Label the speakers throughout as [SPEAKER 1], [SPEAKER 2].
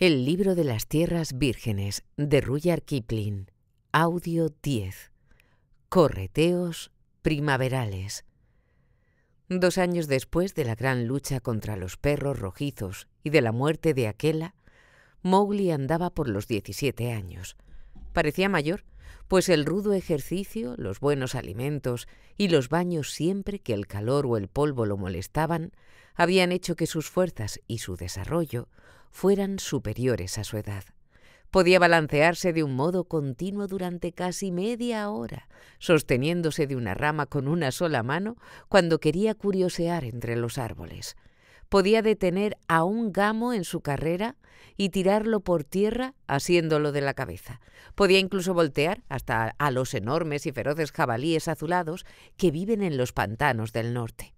[SPEAKER 1] El libro de las tierras vírgenes de Rudyard Kipling, audio 10. Correteos primaverales. Dos años después de la gran lucha contra los perros rojizos y de la muerte de Aquela, Mowgli andaba por los 17 años. Parecía mayor, pues el rudo ejercicio, los buenos alimentos y los baños siempre que el calor o el polvo lo molestaban habían hecho que sus fuerzas y su desarrollo fueran superiores a su edad. Podía balancearse de un modo continuo durante casi media hora, sosteniéndose de una rama con una sola mano cuando quería curiosear entre los árboles. Podía detener a un gamo en su carrera y tirarlo por tierra asiéndolo de la cabeza. Podía incluso voltear hasta a los enormes y feroces jabalíes azulados que viven en los pantanos del norte.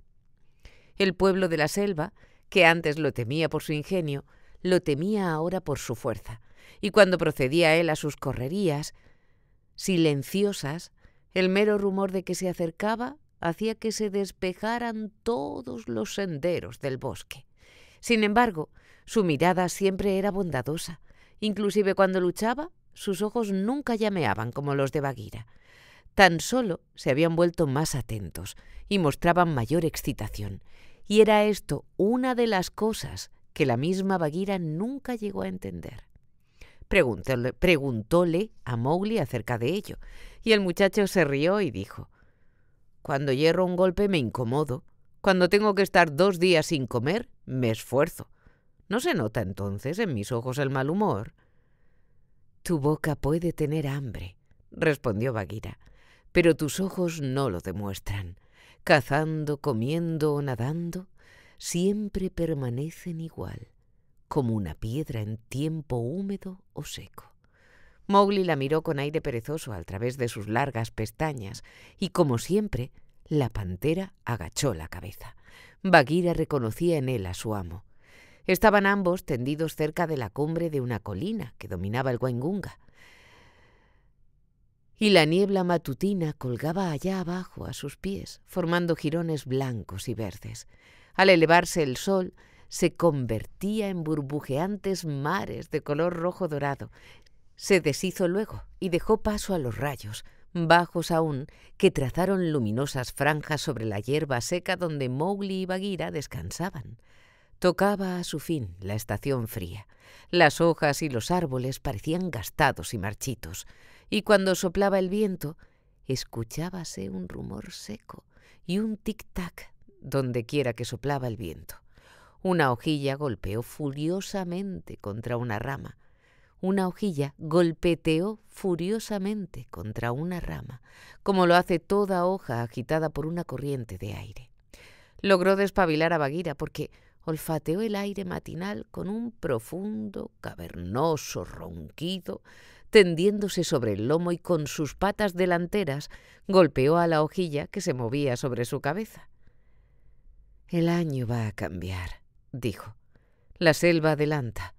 [SPEAKER 1] El pueblo de la selva, que antes lo temía por su ingenio, lo temía ahora por su fuerza, y cuando procedía él a sus correrías, silenciosas, el mero rumor de que se acercaba hacía que se despejaran todos los senderos del bosque. Sin embargo, su mirada siempre era bondadosa. Inclusive cuando luchaba, sus ojos nunca llameaban como los de Baguira tan solo se habían vuelto más atentos y mostraban mayor excitación. Y era esto una de las cosas que la misma Bagheera nunca llegó a entender. Preguntóle, a Mowgli acerca de ello, y el muchacho se rió y dijo: Cuando hierro un golpe me incomodo. Cuando tengo que estar dos días sin comer, me esfuerzo. ¿No se nota entonces en mis ojos el mal humor? Tu boca puede tener hambre, respondió Bagheera, pero tus ojos no lo demuestran. Cazando, comiendo o nadando, siempre permanecen igual, como una piedra en tiempo húmedo o seco. Mowgli la miró con aire perezoso a través de sus largas pestañas y, como siempre, la pantera agachó la cabeza. Bagheera reconocía en él a su amo. Estaban ambos tendidos cerca de la cumbre de una colina que dominaba el Waingunga y la niebla matutina colgaba allá abajo a sus pies, formando jirones blancos y verdes. Al elevarse el sol, se convertía en burbujeantes mares de color rojo dorado. Se deshizo luego y dejó paso a los rayos, bajos aún, que trazaron luminosas franjas sobre la hierba seca donde Mowgli y Bagheera descansaban. Tocaba a su fin la estación fría. Las hojas y los árboles parecían gastados y marchitos y cuando soplaba el viento, escuchábase un rumor seco y un tic-tac dondequiera que soplaba el viento. Una hojilla golpeó furiosamente contra una rama. Una hojilla golpeteó furiosamente contra una rama, como lo hace toda hoja agitada por una corriente de aire. Logró despabilar a Bagheera porque olfateó el aire matinal con un profundo, cavernoso ronquido tendiéndose sobre el lomo y con sus patas delanteras golpeó a la hojilla que se movía sobre su cabeza. El año va a cambiar, dijo. La selva adelanta.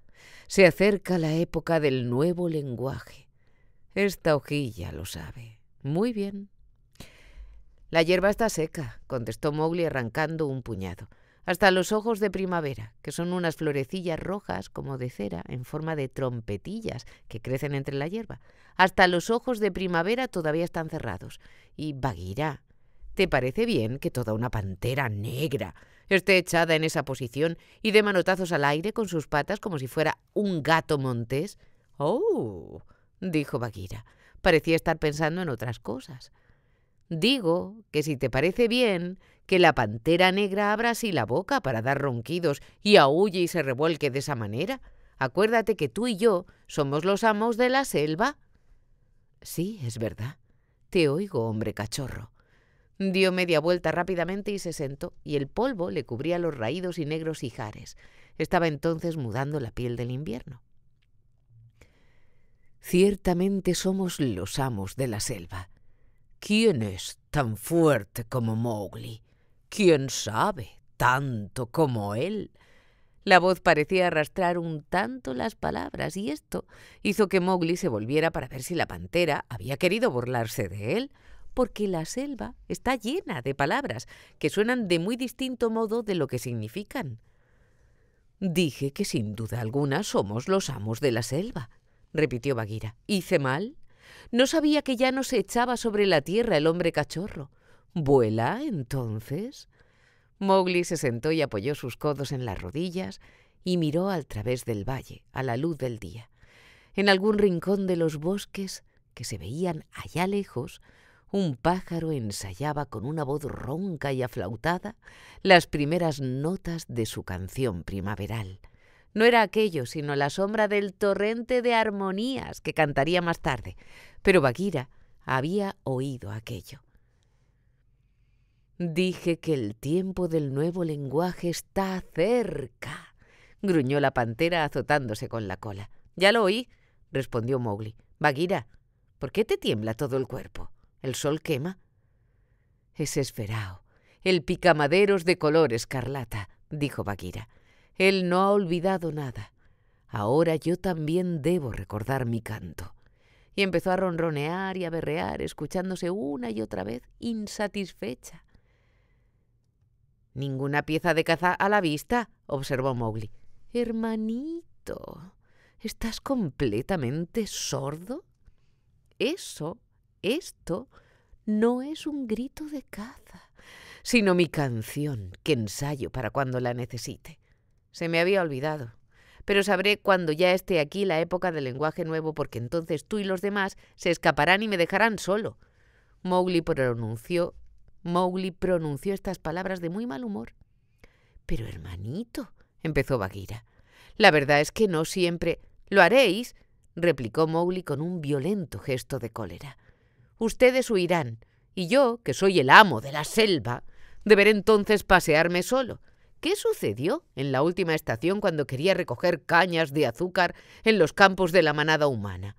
[SPEAKER 1] Se acerca la época del nuevo lenguaje. Esta hojilla lo sabe. Muy bien. La hierba está seca, contestó Mowgli arrancando un puñado hasta los ojos de primavera, que son unas florecillas rojas como de cera en forma de trompetillas que crecen entre la hierba. Hasta los ojos de primavera todavía están cerrados. Y Bagheera, ¿te parece bien que toda una pantera negra esté echada en esa posición y de manotazos al aire con sus patas como si fuera un gato montés? ¡Oh! dijo Bagheera. Parecía estar pensando en otras cosas. Digo que si te parece bien, que la pantera negra abra así la boca para dar ronquidos y aúlle y se revuelque de esa manera. Acuérdate que tú y yo somos los amos de la selva. Sí, es verdad. Te oigo, hombre cachorro. Dio media vuelta rápidamente y se sentó, y el polvo le cubría los raídos y negros ijares. Estaba entonces mudando la piel del invierno. Ciertamente somos los amos de la selva, ¿Quién es tan fuerte como Mowgli? ¿Quién sabe tanto como él? La voz parecía arrastrar un tanto las palabras y esto hizo que Mowgli se volviera para ver si la pantera había querido burlarse de él, porque la selva está llena de palabras que suenan de muy distinto modo de lo que significan. Dije que sin duda alguna somos los amos de la selva, repitió Bagheera. ¿Hice mal? No sabía que ya no se echaba sobre la tierra el hombre cachorro. ¿Vuela entonces? Mowgli se sentó y apoyó sus codos en las rodillas y miró al través del valle, a la luz del día. En algún rincón de los bosques, que se veían allá lejos, un pájaro ensayaba con una voz ronca y aflautada las primeras notas de su canción primaveral. No era aquello, sino la sombra del torrente de armonías que cantaría más tarde. Pero Bagheera había oído aquello. Dije que el tiempo del nuevo lenguaje está cerca, gruñó la pantera azotándose con la cola. Ya lo oí, respondió Mowgli. Bagheera, ¿por qué te tiembla todo el cuerpo? ¿El sol quema? Es esferao, el picamaderos de color escarlata, dijo Bagheera. Él no ha olvidado nada. Ahora yo también debo recordar mi canto. Y empezó a ronronear y a berrear, escuchándose una y otra vez, insatisfecha. Ninguna pieza de caza a la vista, observó Mowgli. Hermanito, ¿estás completamente sordo? Eso, esto, no es un grito de caza, sino mi canción que ensayo para cuando la necesite. Se me había olvidado. Pero sabré cuando ya esté aquí la época del lenguaje nuevo, porque entonces tú y los demás se escaparán y me dejarán solo. Mowgli pronunció, Mowgli pronunció estas palabras de muy mal humor. Pero hermanito, empezó Bagheera. La verdad es que no siempre. ¿Lo haréis? replicó Mowgli con un violento gesto de cólera. Ustedes huirán, y yo, que soy el amo de la selva, deberé entonces pasearme solo. ¿Qué sucedió en la última estación cuando quería recoger cañas de azúcar en los campos de la manada humana?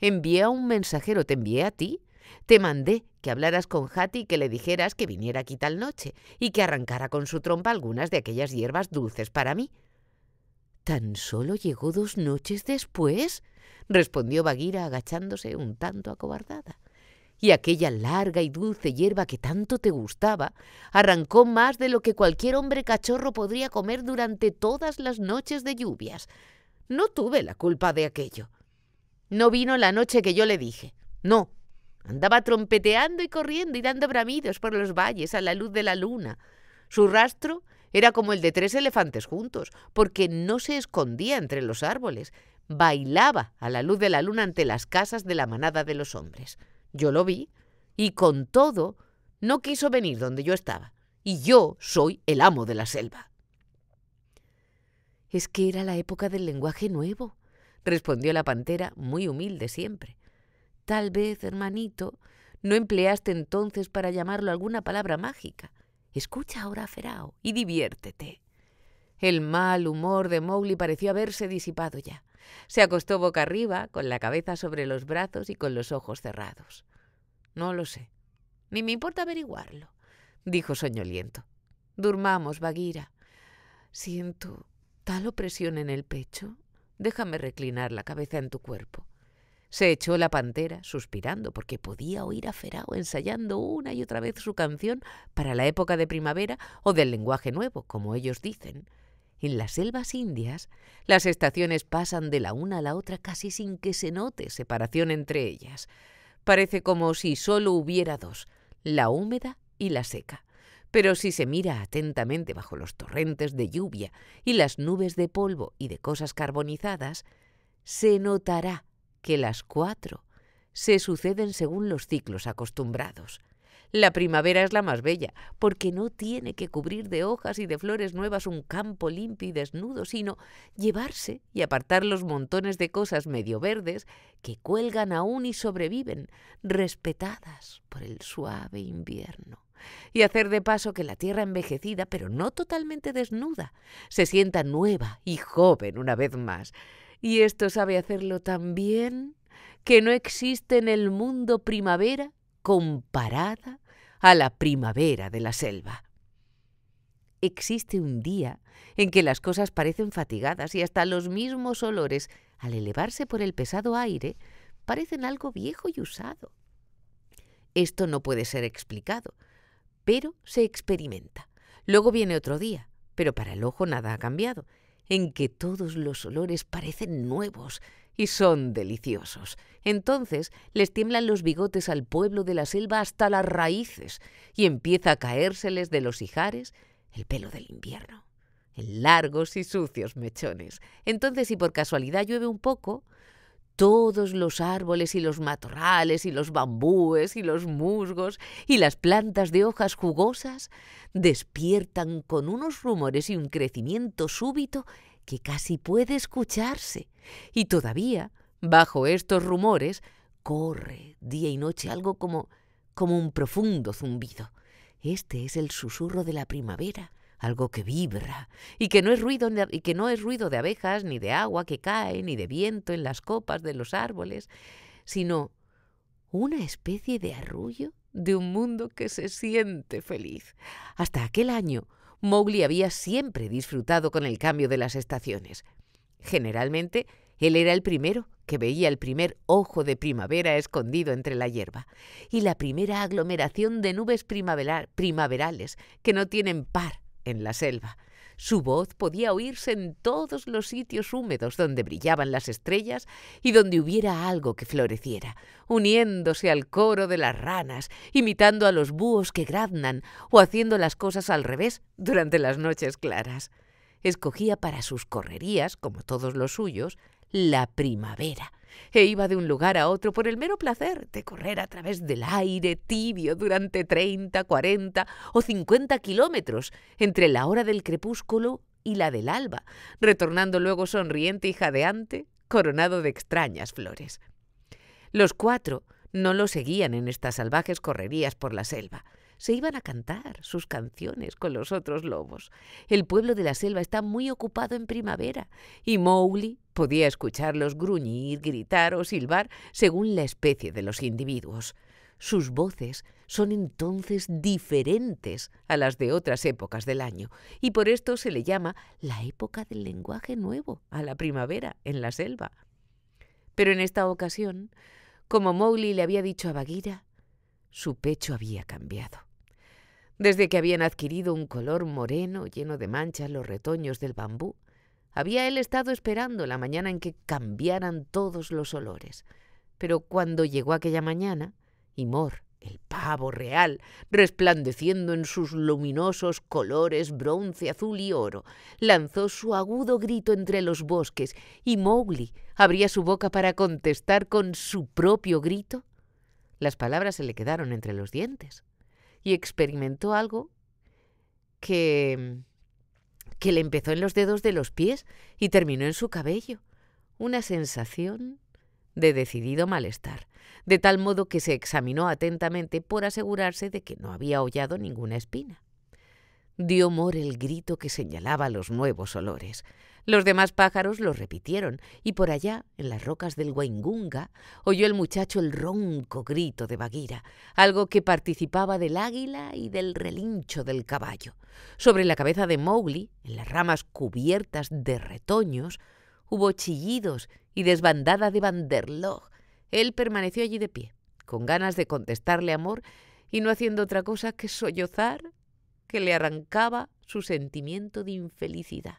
[SPEAKER 1] Envié a un mensajero, te envié a ti. Te mandé que hablaras con Hati y que le dijeras que viniera aquí tal noche y que arrancara con su trompa algunas de aquellas hierbas dulces para mí. Tan solo llegó dos noches después, respondió Bagheera agachándose un tanto acobardada y aquella larga y dulce hierba que tanto te gustaba arrancó más de lo que cualquier hombre cachorro podría comer durante todas las noches de lluvias. No tuve la culpa de aquello. No vino la noche que yo le dije. No. Andaba trompeteando y corriendo y dando bramidos por los valles a la luz de la luna. Su rastro era como el de tres elefantes juntos, porque no se escondía entre los árboles. Bailaba a la luz de la luna ante las casas de la manada de los hombres. Yo lo vi. Y con todo, no quiso venir donde yo estaba. Y yo soy el amo de la selva. Es que era la época del lenguaje nuevo, respondió la pantera, muy humilde siempre. Tal vez, hermanito, no empleaste entonces para llamarlo alguna palabra mágica. Escucha ahora a Ferao y diviértete. El mal humor de Mowgli pareció haberse disipado ya. Se acostó boca arriba, con la cabeza sobre los brazos y con los ojos cerrados. No lo sé. Ni me importa averiguarlo, dijo soñoliento. Durmamos, Baguira. Siento tal opresión en el pecho. Déjame reclinar la cabeza en tu cuerpo. Se echó la pantera, suspirando, porque podía oír a Ferao ensayando una y otra vez su canción para la época de primavera o del lenguaje nuevo, como ellos dicen. En las selvas indias, las estaciones pasan de la una a la otra casi sin que se note separación entre ellas. Parece como si solo hubiera dos, la húmeda y la seca. Pero si se mira atentamente bajo los torrentes de lluvia y las nubes de polvo y de cosas carbonizadas, se notará que las cuatro se suceden según los ciclos acostumbrados. La primavera es la más bella, porque no tiene que cubrir de hojas y de flores nuevas un campo limpio y desnudo, sino llevarse y apartar los montones de cosas medio verdes que cuelgan aún y sobreviven, respetadas por el suave invierno y hacer de paso que la tierra envejecida, pero no totalmente desnuda, se sienta nueva y joven una vez más. Y esto sabe hacerlo tan bien que no existe en el mundo primavera comparada a la primavera de la selva. Existe un día en que las cosas parecen fatigadas y hasta los mismos olores, al elevarse por el pesado aire, parecen algo viejo y usado. Esto no puede ser explicado, pero se experimenta. Luego viene otro día, pero para el ojo nada ha cambiado, en que todos los olores parecen nuevos y son deliciosos. Entonces les tiemblan los bigotes al pueblo de la selva hasta las raíces y empieza a caérseles de los ijares el pelo del invierno, en largos y sucios mechones. Entonces, si por casualidad llueve un poco, todos los árboles y los matorrales y los bambúes y los musgos y las plantas de hojas jugosas despiertan con unos rumores y un crecimiento súbito que casi puede escucharse. Y todavía, bajo estos rumores, corre día y noche algo como, como un profundo zumbido. Este es el susurro de la primavera, algo que vibra y que no es ruido y que no es ruido de abejas ni de agua que cae ni de viento en las copas de los árboles, sino una especie de arrullo de un mundo que se siente feliz. Hasta aquel año Mowgli había siempre disfrutado con el cambio de las estaciones. Generalmente, él era el primero que veía el primer ojo de primavera escondido entre la hierba y la primera aglomeración de nubes primaverales que no tienen par en la selva. Su voz podía oírse en todos los sitios húmedos donde brillaban las estrellas y donde hubiera algo que floreciera, uniéndose al coro de las ranas, imitando a los búhos que graznan o haciendo las cosas al revés durante las noches claras. Escogía para sus correrías, como todos los suyos, la primavera, e iba de un lugar a otro por el mero placer de correr a través del aire tibio durante treinta, cuarenta o cincuenta kilómetros entre la hora del crepúsculo y la del alba, retornando luego sonriente y jadeante, coronado de extrañas flores. Los cuatro no lo seguían en estas salvajes correrías por la selva se iban a cantar sus canciones con los otros lobos. El pueblo de la selva está muy ocupado en primavera y Mowgli podía escucharlos gruñir, gritar o silbar según la especie de los individuos. Sus voces son entonces diferentes a las de otras épocas del año y por esto se le llama la época del lenguaje nuevo a la primavera en la selva. Pero en esta ocasión, como Mowgli le había dicho a Bagheera, su pecho había cambiado. Desde que habían adquirido un color moreno lleno de manchas los retoños del bambú, había él estado esperando la mañana en que cambiaran todos los olores. Pero cuando llegó aquella mañana, y Mor, el pavo real, resplandeciendo en sus luminosos colores bronce, azul y oro, lanzó su agudo grito entre los bosques y Mowgli abría su boca para contestar con su propio grito las palabras se le quedaron entre los dientes y experimentó algo que que le empezó en los dedos de los pies y terminó en su cabello, una sensación de decidido malestar, de tal modo que se examinó atentamente por asegurarse de que no había hollado ninguna espina. Dio Mor el grito que señalaba los nuevos olores. Los demás pájaros lo repitieron, y por allá, en las rocas del Waingunga, oyó el muchacho el ronco grito de Bagheera, algo que participaba del águila y del relincho del caballo. Sobre la cabeza de Mowgli, en las ramas cubiertas de retoños, hubo chillidos y desbandada de Vanderloch. Él permaneció allí de pie, con ganas de contestarle amor y no haciendo otra cosa que sollozar que le arrancaba su sentimiento de infelicidad.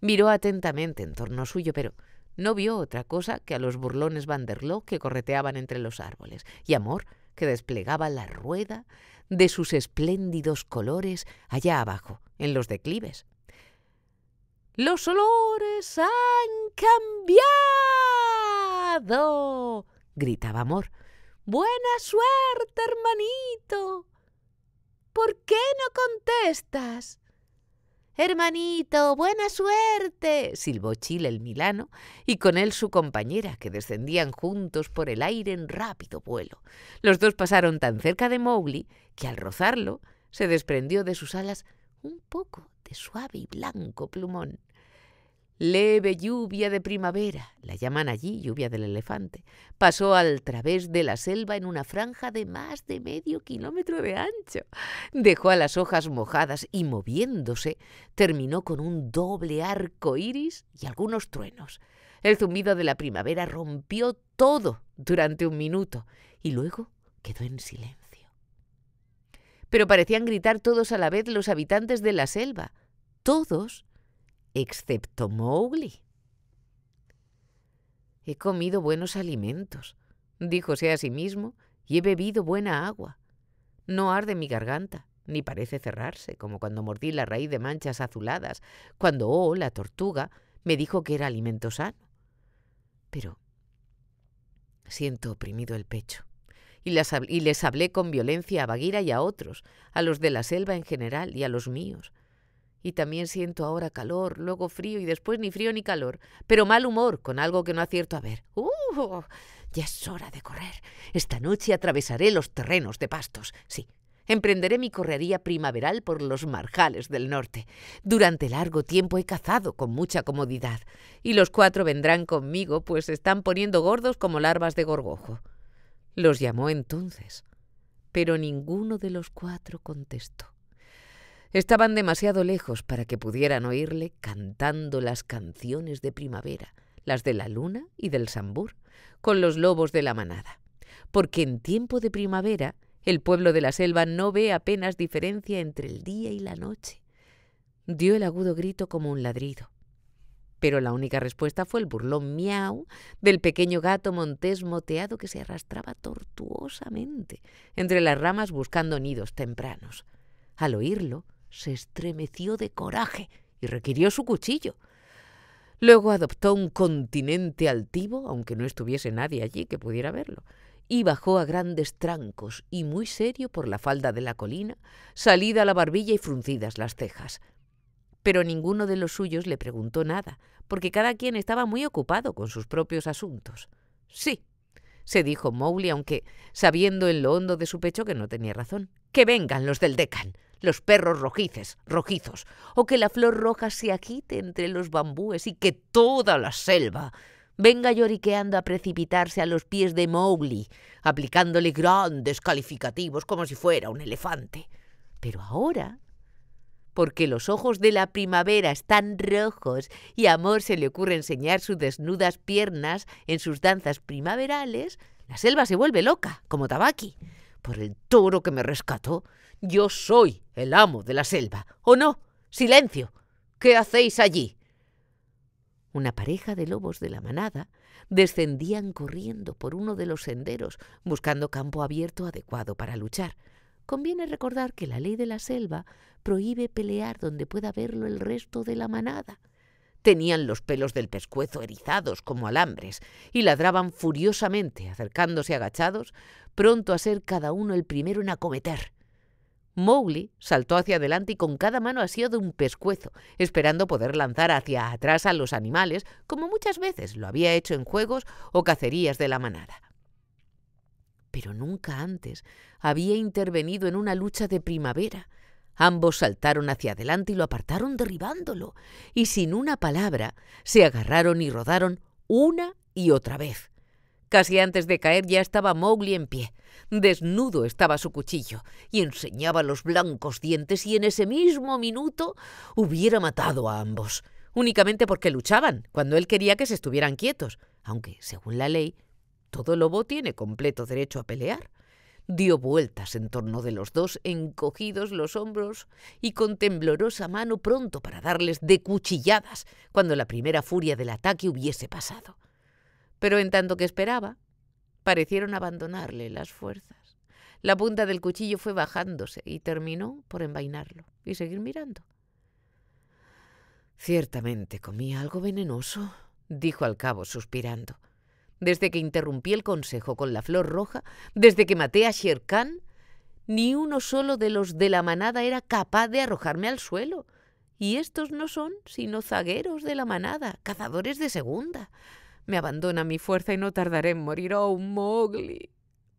[SPEAKER 1] Miró atentamente en torno suyo, pero no vio otra cosa que a los burlones Vanderloo que correteaban entre los árboles y Amor que desplegaba la rueda de sus espléndidos colores allá abajo, en los declives. Los olores han cambiado, gritaba Amor. Buena suerte, hermanito. ¿Por qué no contestas? Hermanito, buena suerte, silbó Chile el Milano, y con él su compañera, que descendían juntos por el aire en rápido vuelo. Los dos pasaron tan cerca de Mowgli que al rozarlo se desprendió de sus alas un poco de suave y blanco plumón. Leve lluvia de primavera, la llaman allí lluvia del elefante, pasó al través de la selva en una franja de más de medio kilómetro de ancho. Dejó a las hojas mojadas y moviéndose, terminó con un doble arco iris y algunos truenos. El zumbido de la primavera rompió todo durante un minuto y luego quedó en silencio. Pero parecían gritar todos a la vez los habitantes de la selva. Todos excepto Mowgli. He comido buenos alimentos, díjose a sí mismo, y he bebido buena agua. No arde mi garganta, ni parece cerrarse, como cuando mordí la raíz de manchas azuladas, cuando Oh, la tortuga, me dijo que era alimento sano. Pero siento oprimido el pecho. Y, y les hablé con violencia a Bagheera y a otros, a los de la selva en general y a los míos, y también siento ahora calor, luego frío y después ni frío ni calor, pero mal humor con algo que no acierto a ver. ¡Uh! Ya es hora de correr. Esta noche atravesaré los terrenos de pastos. Sí, emprenderé mi correría primaveral por los marjales del norte. Durante largo tiempo he cazado con mucha comodidad, y los cuatro vendrán conmigo, pues están poniendo gordos como larvas de gorgojo. Los llamó entonces, pero ninguno de los cuatro contestó. Estaban demasiado lejos para que pudieran oírle cantando las canciones de primavera, las de la luna y del sambur, con los lobos de la manada. Porque en tiempo de primavera el pueblo de la selva no ve apenas diferencia entre el día y la noche. Dio el agudo grito como un ladrido pero la única respuesta fue el burlón miau del pequeño gato montés moteado que se arrastraba tortuosamente entre las ramas buscando nidos tempranos. Al oírlo, se estremeció de coraje y requirió su cuchillo. Luego adoptó un continente altivo, aunque no estuviese nadie allí que pudiera verlo, y bajó a grandes trancos y muy serio por la falda de la colina, salida la barbilla y fruncidas las cejas. Pero ninguno de los suyos le preguntó nada, porque cada quien estaba muy ocupado con sus propios asuntos. Sí, se dijo Mowgli, aunque sabiendo en lo hondo de su pecho que no tenía razón. ¡Que vengan los del decan los perros rojices, rojizos, o que la flor roja se agite entre los bambúes y que toda la selva venga lloriqueando a precipitarse a los pies de Mowgli, aplicándole grandes calificativos como si fuera un elefante. Pero ahora, porque los ojos de la primavera están rojos y a Amor se le ocurre enseñar sus desnudas piernas en sus danzas primaverales, la selva se vuelve loca, como Tabaki por el toro que me rescató, yo soy el amo de la selva. ¿O no? Silencio. ¿Qué hacéis allí? Una pareja de lobos de la manada descendían corriendo por uno de los senderos, buscando campo abierto adecuado para luchar. Conviene recordar que la ley de la selva prohíbe pelear donde pueda verlo el resto de la manada. Tenían los pelos del pescuezo erizados como alambres y ladraban furiosamente, acercándose agachados, pronto a ser cada uno el primero en acometer. Mowgli saltó hacia adelante y con cada mano asió de un pescuezo, esperando poder lanzar hacia atrás a los animales, como muchas veces lo había hecho en juegos o cacerías de la manada. Pero nunca antes había intervenido en una lucha de primavera, Ambos saltaron hacia adelante y lo apartaron derribándolo, y sin una palabra se agarraron y rodaron una y otra vez. Casi antes de caer ya estaba Mowgli en pie. Desnudo estaba su cuchillo y enseñaba los blancos dientes y en ese mismo minuto hubiera matado a ambos, únicamente porque luchaban, cuando él quería que se estuvieran quietos, aunque, según la ley, todo lobo tiene completo derecho a pelear dio vueltas en torno de los dos, encogidos los hombros y con temblorosa mano pronto para darles de cuchilladas cuando la primera furia del ataque hubiese pasado. Pero en tanto que esperaba, parecieron abandonarle las fuerzas. La punta del cuchillo fue bajándose y terminó por envainarlo y seguir mirando. Ciertamente comía algo venenoso, dijo al cabo suspirando desde que interrumpí el consejo con la flor roja, desde que maté a Khan, ni uno solo de los de la manada era capaz de arrojarme al suelo. Y estos no son sino zagueros de la manada, cazadores de segunda. Me abandona mi fuerza y no tardaré en morir. ¡Oh, Mowgli!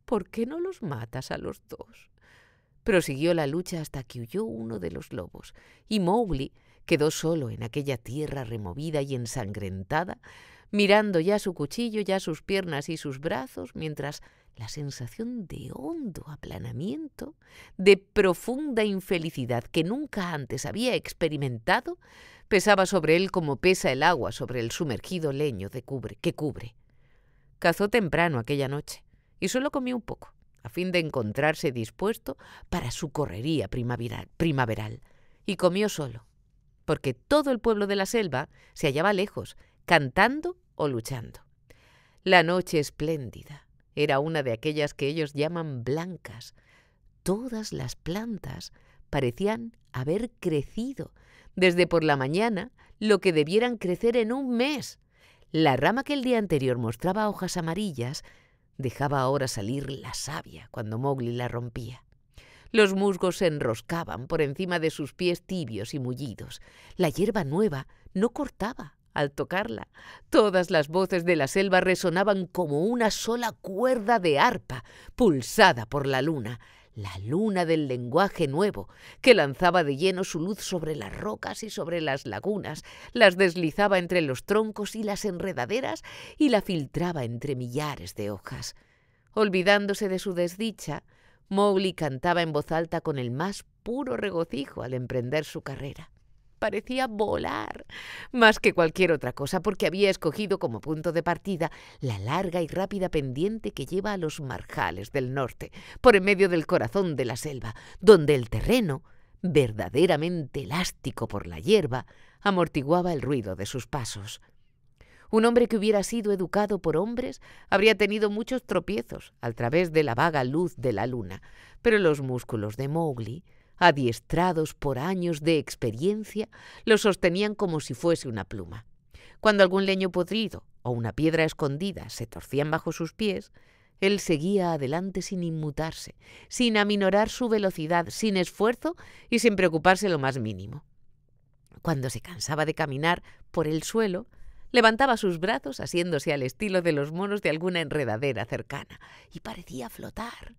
[SPEAKER 1] ¿Por qué no los matas a los dos? Prosiguió la lucha hasta que huyó uno de los lobos, y Mowgli quedó solo en aquella tierra removida y ensangrentada, mirando ya su cuchillo, ya sus piernas y sus brazos, mientras la sensación de hondo aplanamiento, de profunda infelicidad que nunca antes había experimentado, pesaba sobre él como pesa el agua sobre el sumergido leño de cubre, que cubre. Cazó temprano aquella noche y solo comió un poco, a fin de encontrarse dispuesto para su correría primaveral, primaveral. Y comió solo, porque todo el pueblo de la selva se hallaba lejos, cantando o luchando. La noche espléndida era una de aquellas que ellos llaman blancas. Todas las plantas parecían haber crecido desde por la mañana lo que debieran crecer en un mes. La rama que el día anterior mostraba hojas amarillas dejaba ahora salir la savia cuando Mowgli la rompía. Los musgos se enroscaban por encima de sus pies tibios y mullidos. La hierba nueva no cortaba al tocarla, todas las voces de la selva resonaban como una sola cuerda de arpa, pulsada por la luna, la luna del lenguaje nuevo, que lanzaba de lleno su luz sobre las rocas y sobre las lagunas, las deslizaba entre los troncos y las enredaderas y la filtraba entre millares de hojas. Olvidándose de su desdicha, Mowgli cantaba en voz alta con el más puro regocijo al emprender su carrera parecía volar, más que cualquier otra cosa, porque había escogido como punto de partida la larga y rápida pendiente que lleva a los marjales del norte, por en medio del corazón de la selva, donde el terreno, verdaderamente elástico por la hierba, amortiguaba el ruido de sus pasos. Un hombre que hubiera sido educado por hombres habría tenido muchos tropiezos a través de la vaga luz de la luna, pero los músculos de Mowgli adiestrados por años de experiencia, lo sostenían como si fuese una pluma. Cuando algún leño podrido o una piedra escondida se torcían bajo sus pies, él seguía adelante sin inmutarse, sin aminorar su velocidad, sin esfuerzo y sin preocuparse lo más mínimo. Cuando se cansaba de caminar por el suelo, levantaba sus brazos asiéndose al estilo de los monos de alguna enredadera cercana y parecía flotar,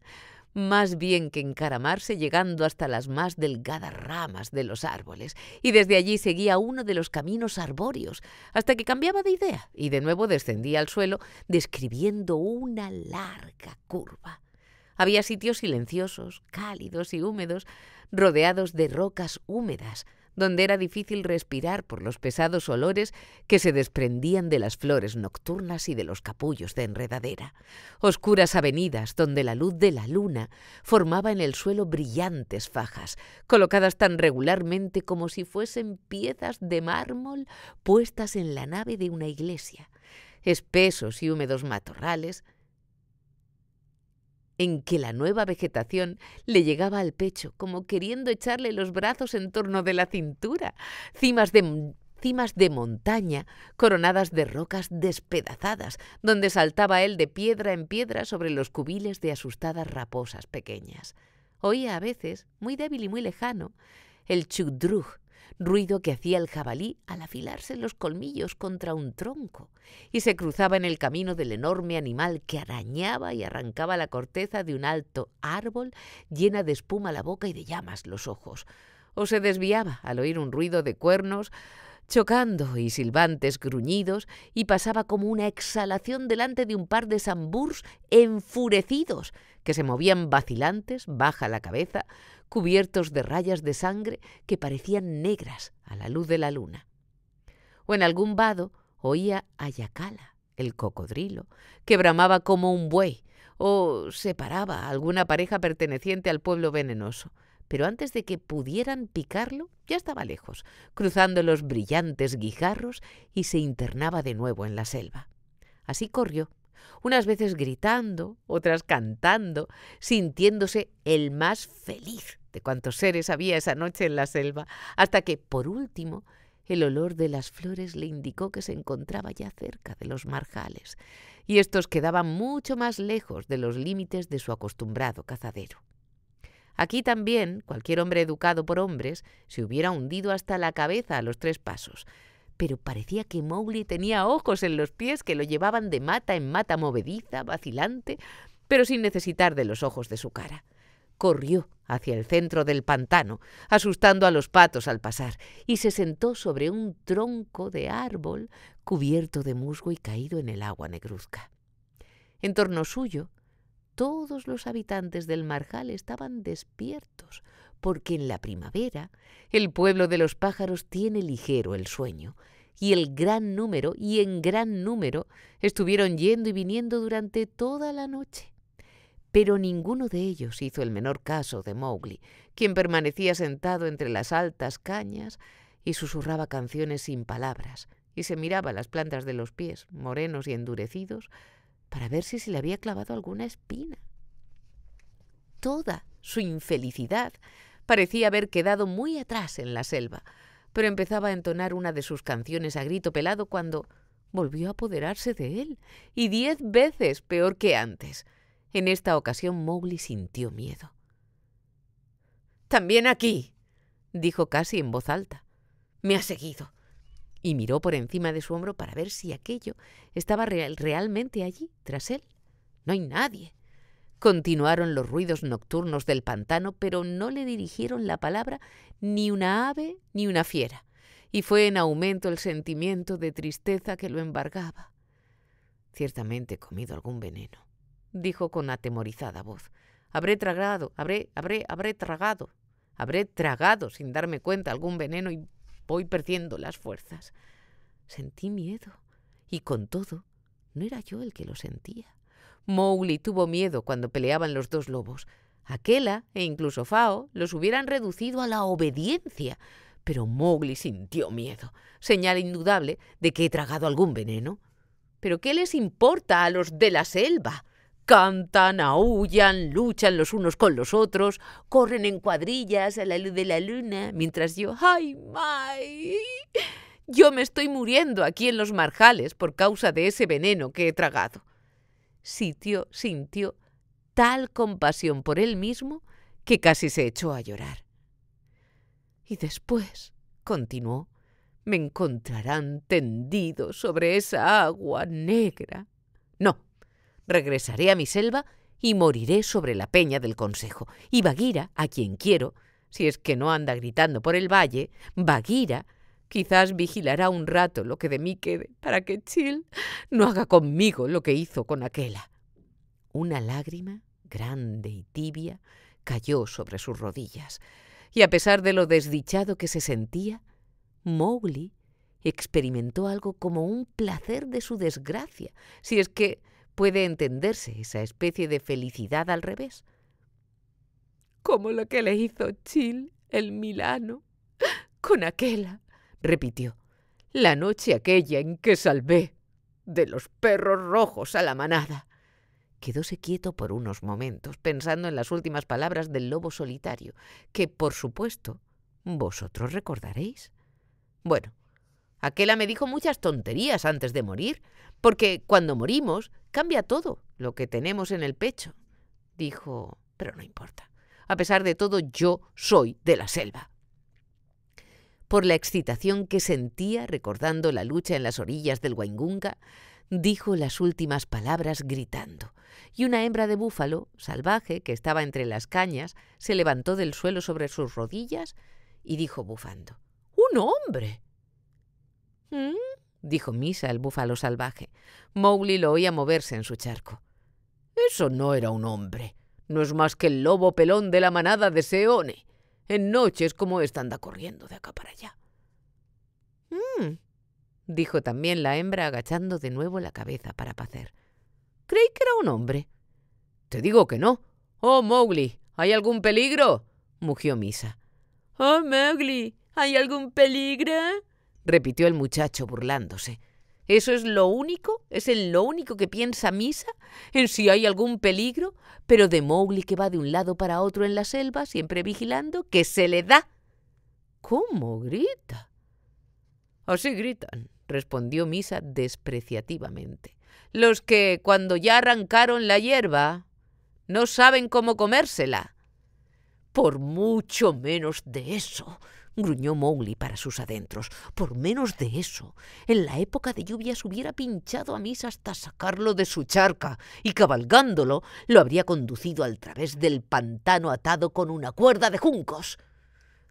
[SPEAKER 1] más bien que encaramarse llegando hasta las más delgadas ramas de los árboles, y desde allí seguía uno de los caminos arbóreos, hasta que cambiaba de idea y de nuevo descendía al suelo, describiendo una larga curva. Había sitios silenciosos, cálidos y húmedos, rodeados de rocas húmedas, donde era difícil respirar por los pesados olores que se desprendían de las flores nocturnas y de los capullos de enredadera, oscuras avenidas donde la luz de la luna formaba en el suelo brillantes fajas, colocadas tan regularmente como si fuesen piezas de mármol puestas en la nave de una iglesia, espesos y húmedos matorrales, en que la nueva vegetación le llegaba al pecho, como queriendo echarle los brazos en torno de la cintura, cimas de cimas de montaña coronadas de rocas despedazadas, donde saltaba él de piedra en piedra sobre los cubiles de asustadas raposas pequeñas. Oía a veces, muy débil y muy lejano, el chudruj ruido que hacía el jabalí al afilarse los colmillos contra un tronco, y se cruzaba en el camino del enorme animal que arañaba y arrancaba la corteza de un alto árbol llena de espuma la boca y de llamas los ojos, o se desviaba al oír un ruido de cuernos chocando y silbantes gruñidos, y pasaba como una exhalación delante de un par de samburs enfurecidos, que se movían vacilantes, baja la cabeza, cubiertos de rayas de sangre que parecían negras a la luz de la luna. O en algún vado oía a Yacala, el cocodrilo, que bramaba como un buey, o separaba a alguna pareja perteneciente al pueblo venenoso pero antes de que pudieran picarlo ya estaba lejos, cruzando los brillantes guijarros y se internaba de nuevo en la selva. Así corrió, unas veces gritando, otras cantando, sintiéndose el más feliz de cuantos seres había esa noche en la selva, hasta que, por último, el olor de las flores le indicó que se encontraba ya cerca de los marjales, y estos quedaban mucho más lejos de los límites de su acostumbrado cazadero. Aquí también cualquier hombre educado por hombres se hubiera hundido hasta la cabeza a los tres pasos, pero parecía que Mowgli tenía ojos en los pies que lo llevaban de mata en mata movediza, vacilante, pero sin necesitar de los ojos de su cara. Corrió hacia el centro del pantano, asustando a los patos al pasar, y se sentó sobre un tronco de árbol cubierto de musgo y caído en el agua negruzca. En torno suyo todos los habitantes del marjal estaban despiertos, porque en la primavera el pueblo de los pájaros tiene ligero el sueño, y el gran número, y en gran número, estuvieron yendo y viniendo durante toda la noche. Pero ninguno de ellos hizo el menor caso de Mowgli, quien permanecía sentado entre las altas cañas y susurraba canciones sin palabras, y se miraba las plantas de los pies, morenos y endurecidos, para ver si se le había clavado alguna espina. Toda su infelicidad parecía haber quedado muy atrás en la selva, pero empezaba a entonar una de sus canciones a grito pelado cuando volvió a apoderarse de él, y diez veces peor que antes. En esta ocasión Mowgli sintió miedo. También aquí, dijo casi en voz alta. Me ha seguido y miró por encima de su hombro para ver si aquello estaba real, realmente allí, tras él. No hay nadie. Continuaron los ruidos nocturnos del pantano, pero no le dirigieron la palabra ni una ave ni una fiera, y fue en aumento el sentimiento de tristeza que lo embargaba. Ciertamente he comido algún veneno, dijo con atemorizada voz. Habré tragado, habré, habré, habré tragado, habré tragado sin darme cuenta algún veneno y voy perdiendo las fuerzas. Sentí miedo, y con todo, no era yo el que lo sentía. Mowgli tuvo miedo cuando peleaban los dos lobos. Aquela e incluso Fao los hubieran reducido a la obediencia, pero Mowgli sintió miedo, señal indudable de que he tragado algún veneno. ¿Pero qué les importa a los de la selva? cantan, aullan, luchan los unos con los otros, corren en cuadrillas a la luz de la luna, mientras yo, ¡ay, ay! Yo me estoy muriendo aquí en los marjales por causa de ese veneno que he tragado. Sitio sintió tal compasión por él mismo que casi se echó a llorar. Y después, continuó, me encontrarán tendido sobre esa agua negra. No, regresaré a mi selva y moriré sobre la peña del Consejo. Y Bagira, a quien quiero, si es que no anda gritando por el valle, Bagira quizás vigilará un rato lo que de mí quede para que Chil no haga conmigo lo que hizo con aquella. Una lágrima, grande y tibia, cayó sobre sus rodillas, y a pesar de lo desdichado que se sentía, Mowgli experimentó algo como un placer de su desgracia, si es que puede entenderse esa especie de felicidad al revés. Como lo que le hizo Chill el Milano con aquella, repitió, la noche aquella en que salvé de los perros rojos a la manada. Quedóse quieto por unos momentos, pensando en las últimas palabras del lobo solitario, que, por supuesto, vosotros recordaréis. Bueno, Aquela me dijo muchas tonterías antes de morir, porque cuando morimos cambia todo lo que tenemos en el pecho. Dijo, pero no importa. A pesar de todo, yo soy de la selva. Por la excitación que sentía recordando la lucha en las orillas del Waingunga, dijo las últimas palabras gritando, y una hembra de búfalo, salvaje, que estaba entre las cañas, se levantó del suelo sobre sus rodillas y dijo bufando, ¡Un hombre! ¿Mm? dijo Misa el búfalo salvaje. Mowgli lo oía moverse en su charco. Eso no era un hombre. No es más que el lobo pelón de la manada de Seone. En noches como esta anda corriendo de acá para allá. Mm. dijo también la hembra agachando de nuevo la cabeza para pacer. Creí que era un hombre. Te digo que no. Oh, Mowgli, ¿hay algún peligro? mugió Misa. Oh, Mowgli, ¿hay algún peligro? repitió el muchacho burlándose. ¿Eso es lo único? ¿Es lo único que piensa Misa? ¿En si hay algún peligro? Pero de Mowgli que va de un lado para otro en la selva, siempre vigilando, que se le da. ¿Cómo grita? Así gritan, respondió Misa despreciativamente. Los que, cuando ya arrancaron la hierba, no saben cómo comérsela. Por mucho menos de eso, gruñó Mowgli para sus adentros. Por menos de eso, en la época de lluvias hubiera pinchado a Misa hasta sacarlo de su charca y cabalgándolo lo habría conducido al través del pantano atado con una cuerda de juncos.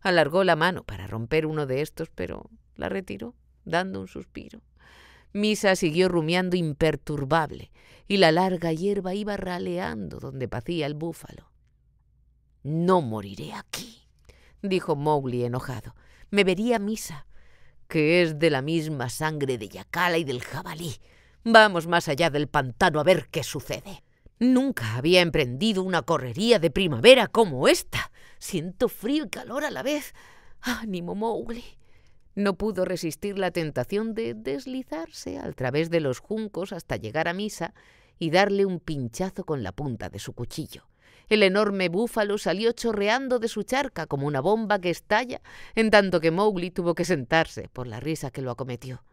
[SPEAKER 1] Alargó la mano para romper uno de estos, pero la retiró, dando un suspiro. Misa siguió rumiando imperturbable, y la larga hierba iba raleando donde pacía el búfalo. No moriré aquí dijo Mowgli enojado. Me vería misa, que es de la misma sangre de Yacala y del jabalí. Vamos más allá del pantano a ver qué sucede. Nunca había emprendido una correría de primavera como esta. Siento frío y calor a la vez. ¡Ánimo, Mowgli! No pudo resistir la tentación de deslizarse a través de los juncos hasta llegar a misa y darle un pinchazo con la punta de su cuchillo. El enorme búfalo salió chorreando de su charca como una bomba que estalla, en tanto que Mowgli tuvo que sentarse por la risa que lo acometió.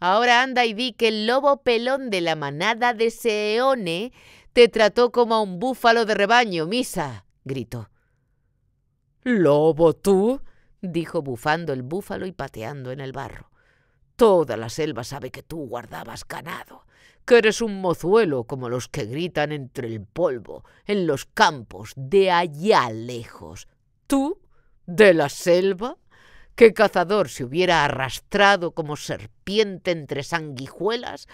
[SPEAKER 1] Ahora anda y di que el lobo pelón de la manada de Seone te trató como a un búfalo de rebaño, misa, gritó. ¿Lobo tú? dijo bufando el búfalo y pateando en el barro. Toda la selva sabe que tú guardabas ganado que eres un mozuelo como los que gritan entre el polvo, en los campos, de allá lejos. Tú, de la selva, qué cazador se hubiera arrastrado como serpiente entre sanguijuelas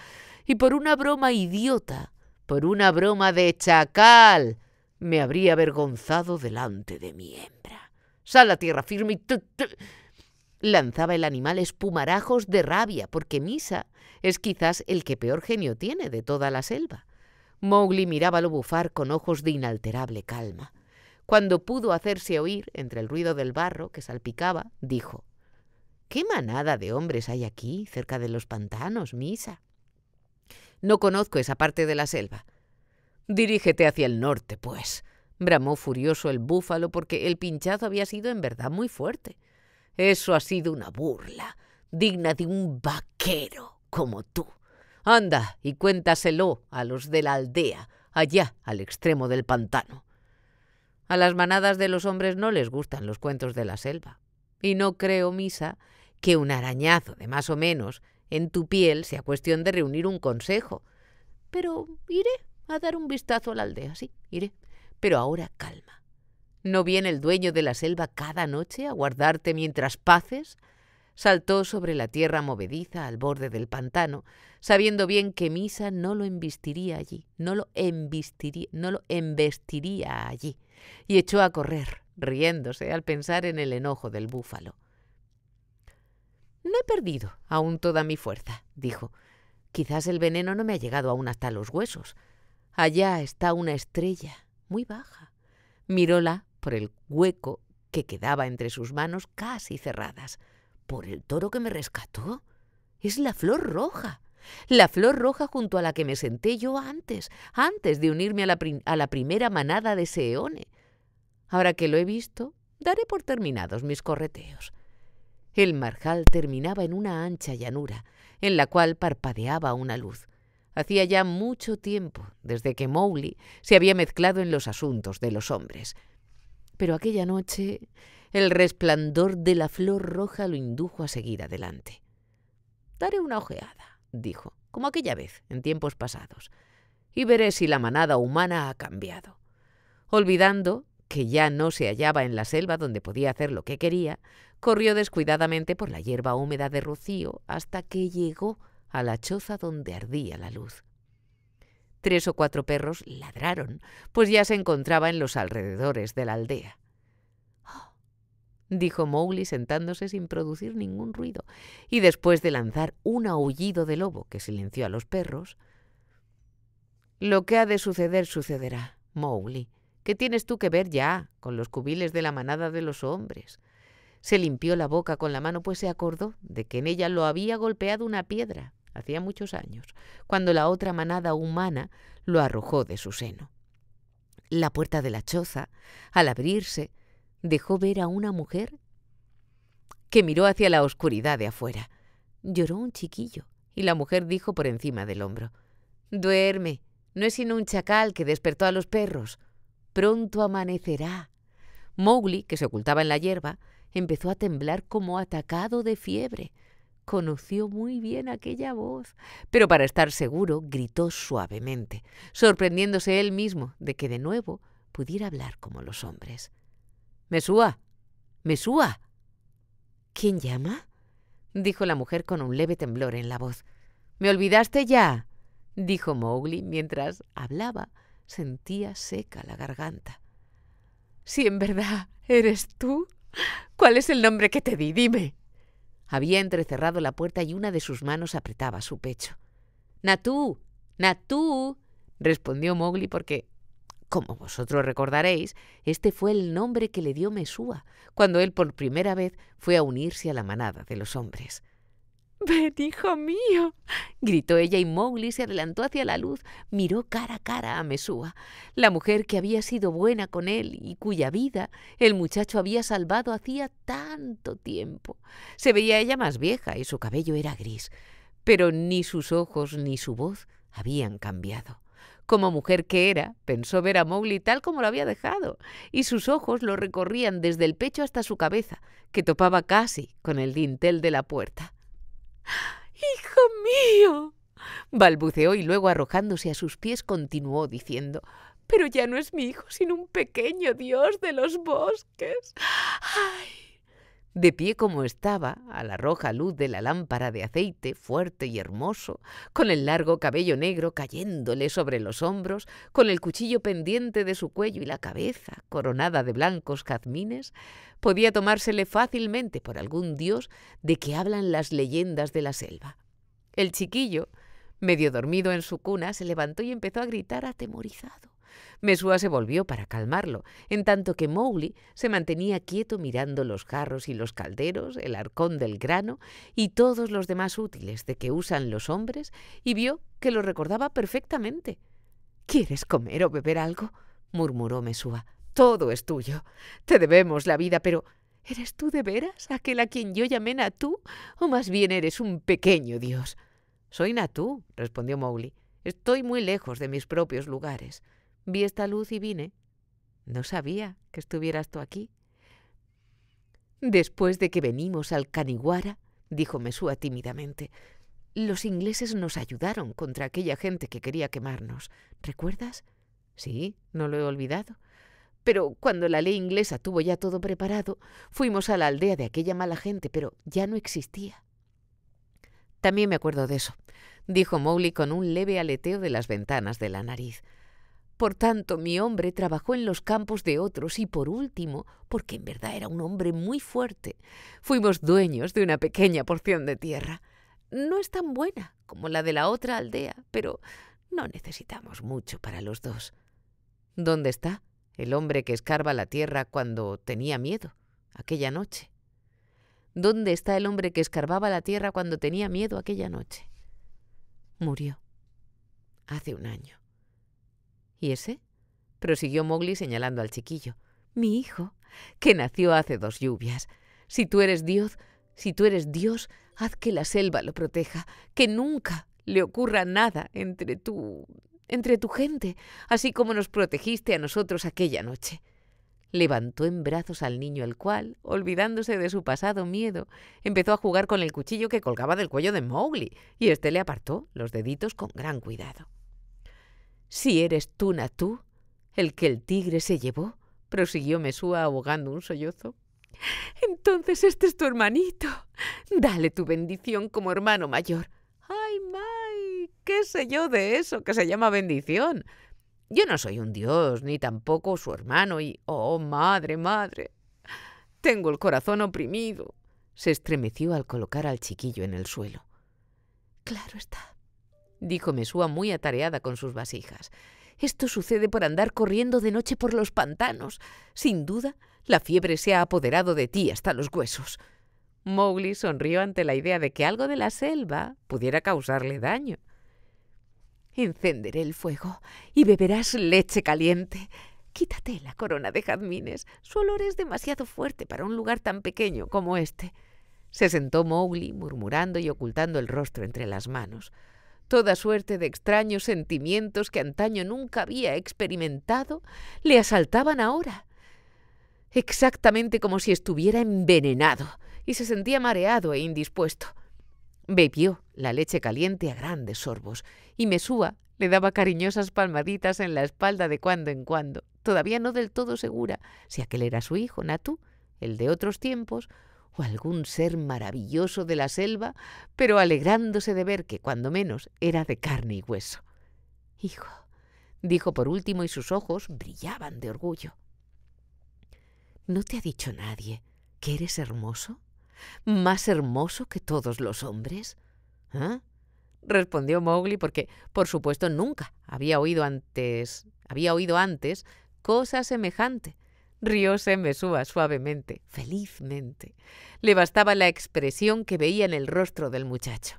[SPEAKER 1] y por una broma idiota, por una broma de chacal, me habría avergonzado delante de mi hembra. Sal a tierra firme y... Lanzaba el animal espumarajos de rabia, porque Misa es quizás el que peor genio tiene de toda la selva. Mowgli mirábalo bufar con ojos de inalterable calma. Cuando pudo hacerse oír entre el ruido del barro que salpicaba, dijo: ¿Qué manada de hombres hay aquí, cerca de los pantanos, Misa? No conozco esa parte de la selva. Dirígete hacia el norte, pues, bramó furioso el búfalo porque el pinchazo había sido en verdad muy fuerte. Eso ha sido una burla, digna de un vaquero como tú. Anda y cuéntaselo a los de la aldea, allá al extremo del pantano. A las manadas de los hombres no les gustan los cuentos de la selva. Y no creo, Misa, que un arañazo de más o menos en tu piel sea cuestión de reunir un consejo. Pero iré a dar un vistazo a la aldea, sí, iré. Pero ahora calma. ¿No viene el dueño de la selva cada noche a guardarte mientras paces? Saltó sobre la tierra movediza al borde del pantano, sabiendo bien que Misa no lo embistiría allí, no lo no lo embestiría allí, y echó a correr, riéndose al pensar en el enojo del búfalo. No he perdido aún toda mi fuerza, dijo. Quizás el veneno no me ha llegado aún hasta los huesos. Allá está una estrella, muy baja. Miróla por el hueco que quedaba entre sus manos casi cerradas. ¿Por el toro que me rescató? Es la flor roja. La flor roja junto a la que me senté yo antes, antes de unirme a la, primera manada de Seone. Ahora que lo he visto, daré por terminados mis correteos. El marjal terminaba en una ancha llanura, en la cual parpadeaba una luz. Hacía ya mucho tiempo desde que Mowgli se había mezclado en los asuntos de los hombres pero aquella noche el resplandor de la flor roja lo indujo a seguir adelante. Daré una ojeada, dijo, como aquella vez, en tiempos pasados, y veré si la manada humana ha cambiado. Olvidando que ya no se hallaba en la selva donde podía hacer lo que quería, corrió descuidadamente por la hierba húmeda de rocío hasta que llegó a la choza donde ardía la luz tres o cuatro perros ladraron, pues ya se encontraba en los alrededores de la aldea. dijo Mowgli sentándose sin producir ningún ruido, y después de lanzar un aullido de lobo que silenció a los perros, lo que ha de suceder sucederá, Mowgli. ¿Qué tienes tú que ver ya con los cubiles de la manada de los hombres? Se limpió la boca con la mano, pues se acordó de que en ella lo había golpeado una piedra hacía muchos años, cuando la otra manada humana lo arrojó de su seno. La puerta de la choza, al abrirse, dejó ver a una mujer que miró hacia la oscuridad de afuera. Lloró un chiquillo, y la mujer dijo por encima del hombro, Duerme, no es sino un chacal que despertó a los perros. Pronto amanecerá. Mowgli, que se ocultaba en la hierba, empezó a temblar como atacado de fiebre. Conoció muy bien aquella voz, pero para estar seguro gritó suavemente, sorprendiéndose él mismo de que de nuevo pudiera hablar como los hombres. Mesúa. Mesúa. ¿Quién llama? dijo la mujer con un leve temblor en la voz. ¿Me olvidaste ya? dijo Mowgli mientras hablaba. Sentía seca la garganta. Si en verdad eres tú, ¿cuál es el nombre que te di? Dime. Había entrecerrado la puerta y una de sus manos apretaba su pecho. Natú, Natú, respondió Mowgli porque, como vosotros recordaréis, este fue el nombre que le dio Mesúa cuando él por primera vez fue a unirse a la manada de los hombres. Ven, hijo mío, gritó ella y Mowgli se adelantó hacia la luz, miró cara a cara a Mesúa, la mujer que había sido buena con él y cuya vida el muchacho había salvado hacía tanto tiempo. Se veía ella más vieja y su cabello era gris, pero ni sus ojos ni su voz habían cambiado. Como mujer que era, pensó ver a Mowgli tal como lo había dejado, y sus ojos lo recorrían desde el pecho hasta su cabeza, que topaba casi con el dintel de la puerta. Hijo mío. balbuceó y luego arrojándose a sus pies continuó diciendo Pero ya no es mi hijo, sino un pequeño dios de los bosques. ¡Ay! De pie como estaba, a la roja luz de la lámpara de aceite, fuerte y hermoso, con el largo cabello negro cayéndole sobre los hombros, con el cuchillo pendiente de su cuello y la cabeza coronada de blancos jazmines, podía tomársele fácilmente por algún dios de que hablan las leyendas de la selva. El chiquillo, medio dormido en su cuna, se levantó y empezó a gritar atemorizado. Mesúa se volvió para calmarlo, en tanto que Mowgli se mantenía quieto mirando los jarros y los calderos, el arcón del grano y todos los demás útiles de que usan los hombres, y vio que lo recordaba perfectamente. ¿Quieres comer o beber algo? murmuró Mesúa. Todo es tuyo. Te debemos la vida, pero ¿eres tú de veras aquel a quien yo llamé Natú? ¿O más bien eres un pequeño dios? Soy Natú, respondió Mowgli. Estoy muy lejos de mis propios lugares. Vi esta luz y vine. No sabía que estuvieras tú aquí. Después de que venimos al Caniguara, dijo Mesúa tímidamente, los ingleses nos ayudaron contra aquella gente que quería quemarnos. ¿Recuerdas? Sí, no lo he olvidado. Pero cuando la ley inglesa tuvo ya todo preparado, fuimos a la aldea de aquella mala gente, pero ya no existía. También me acuerdo de eso, dijo Mowgli con un leve aleteo de las ventanas de la nariz. Por tanto, mi hombre trabajó en los campos de otros y por último, porque en verdad era un hombre muy fuerte, fuimos dueños de una pequeña porción de tierra. No es tan buena como la de la otra aldea, pero no necesitamos mucho para los dos. ¿Dónde está el hombre que escarba la tierra cuando tenía miedo aquella noche? ¿Dónde está el hombre que escarbaba la tierra cuando tenía miedo aquella noche? Murió hace un año. ¿Y ese? prosiguió Mowgli señalando al chiquillo. Mi hijo, que nació hace dos lluvias. Si tú eres Dios, si tú eres Dios, haz que la selva lo proteja, que nunca le ocurra nada entre tu entre tu gente, así como nos protegiste a nosotros aquella noche. Levantó en brazos al niño el cual, olvidándose de su pasado miedo, empezó a jugar con el cuchillo que colgaba del cuello de Mowgli, y éste le apartó los deditos con gran cuidado. Si eres tú, Natú, el que el tigre se llevó, prosiguió Mesúa ahogando un sollozo. Entonces este es tu hermanito. Dale tu bendición como hermano mayor. Ay, May, qué sé yo de eso que se llama bendición. Yo no soy un dios, ni tampoco su hermano, y... Oh, madre, madre. Tengo el corazón oprimido. Se estremeció al colocar al chiquillo en el suelo. Claro está, dijo Mesúa muy atareada con sus vasijas. Esto sucede por andar corriendo de noche por los pantanos. Sin duda, la fiebre se ha apoderado de ti hasta los huesos. Mowgli sonrió ante la idea de que algo de la selva pudiera causarle daño. Encenderé el fuego y beberás leche caliente. Quítate la corona de jazmines. Su olor es demasiado fuerte para un lugar tan pequeño como este. Se sentó Mowgli, murmurando y ocultando el rostro entre las manos toda suerte de extraños sentimientos que antaño nunca había experimentado, le asaltaban ahora, exactamente como si estuviera envenenado, y se sentía mareado e indispuesto. Bebió la leche caliente a grandes sorbos, y Mesúa le daba cariñosas palmaditas en la espalda de cuando en cuando, todavía no del todo segura si aquel era su hijo, Natú, el de otros tiempos, algún ser maravilloso de la selva, pero alegrándose de ver que cuando menos era de carne y hueso. Hijo, dijo por último y sus ojos brillaban de orgullo. ¿No te ha dicho nadie que eres hermoso? ¿Más hermoso que todos los hombres? ¿Ah? respondió Mowgli porque, por supuesto, nunca había oído antes, había oído antes cosa semejante. Rióse Mesúa suavemente, felizmente. Le bastaba la expresión que veía en el rostro del muchacho.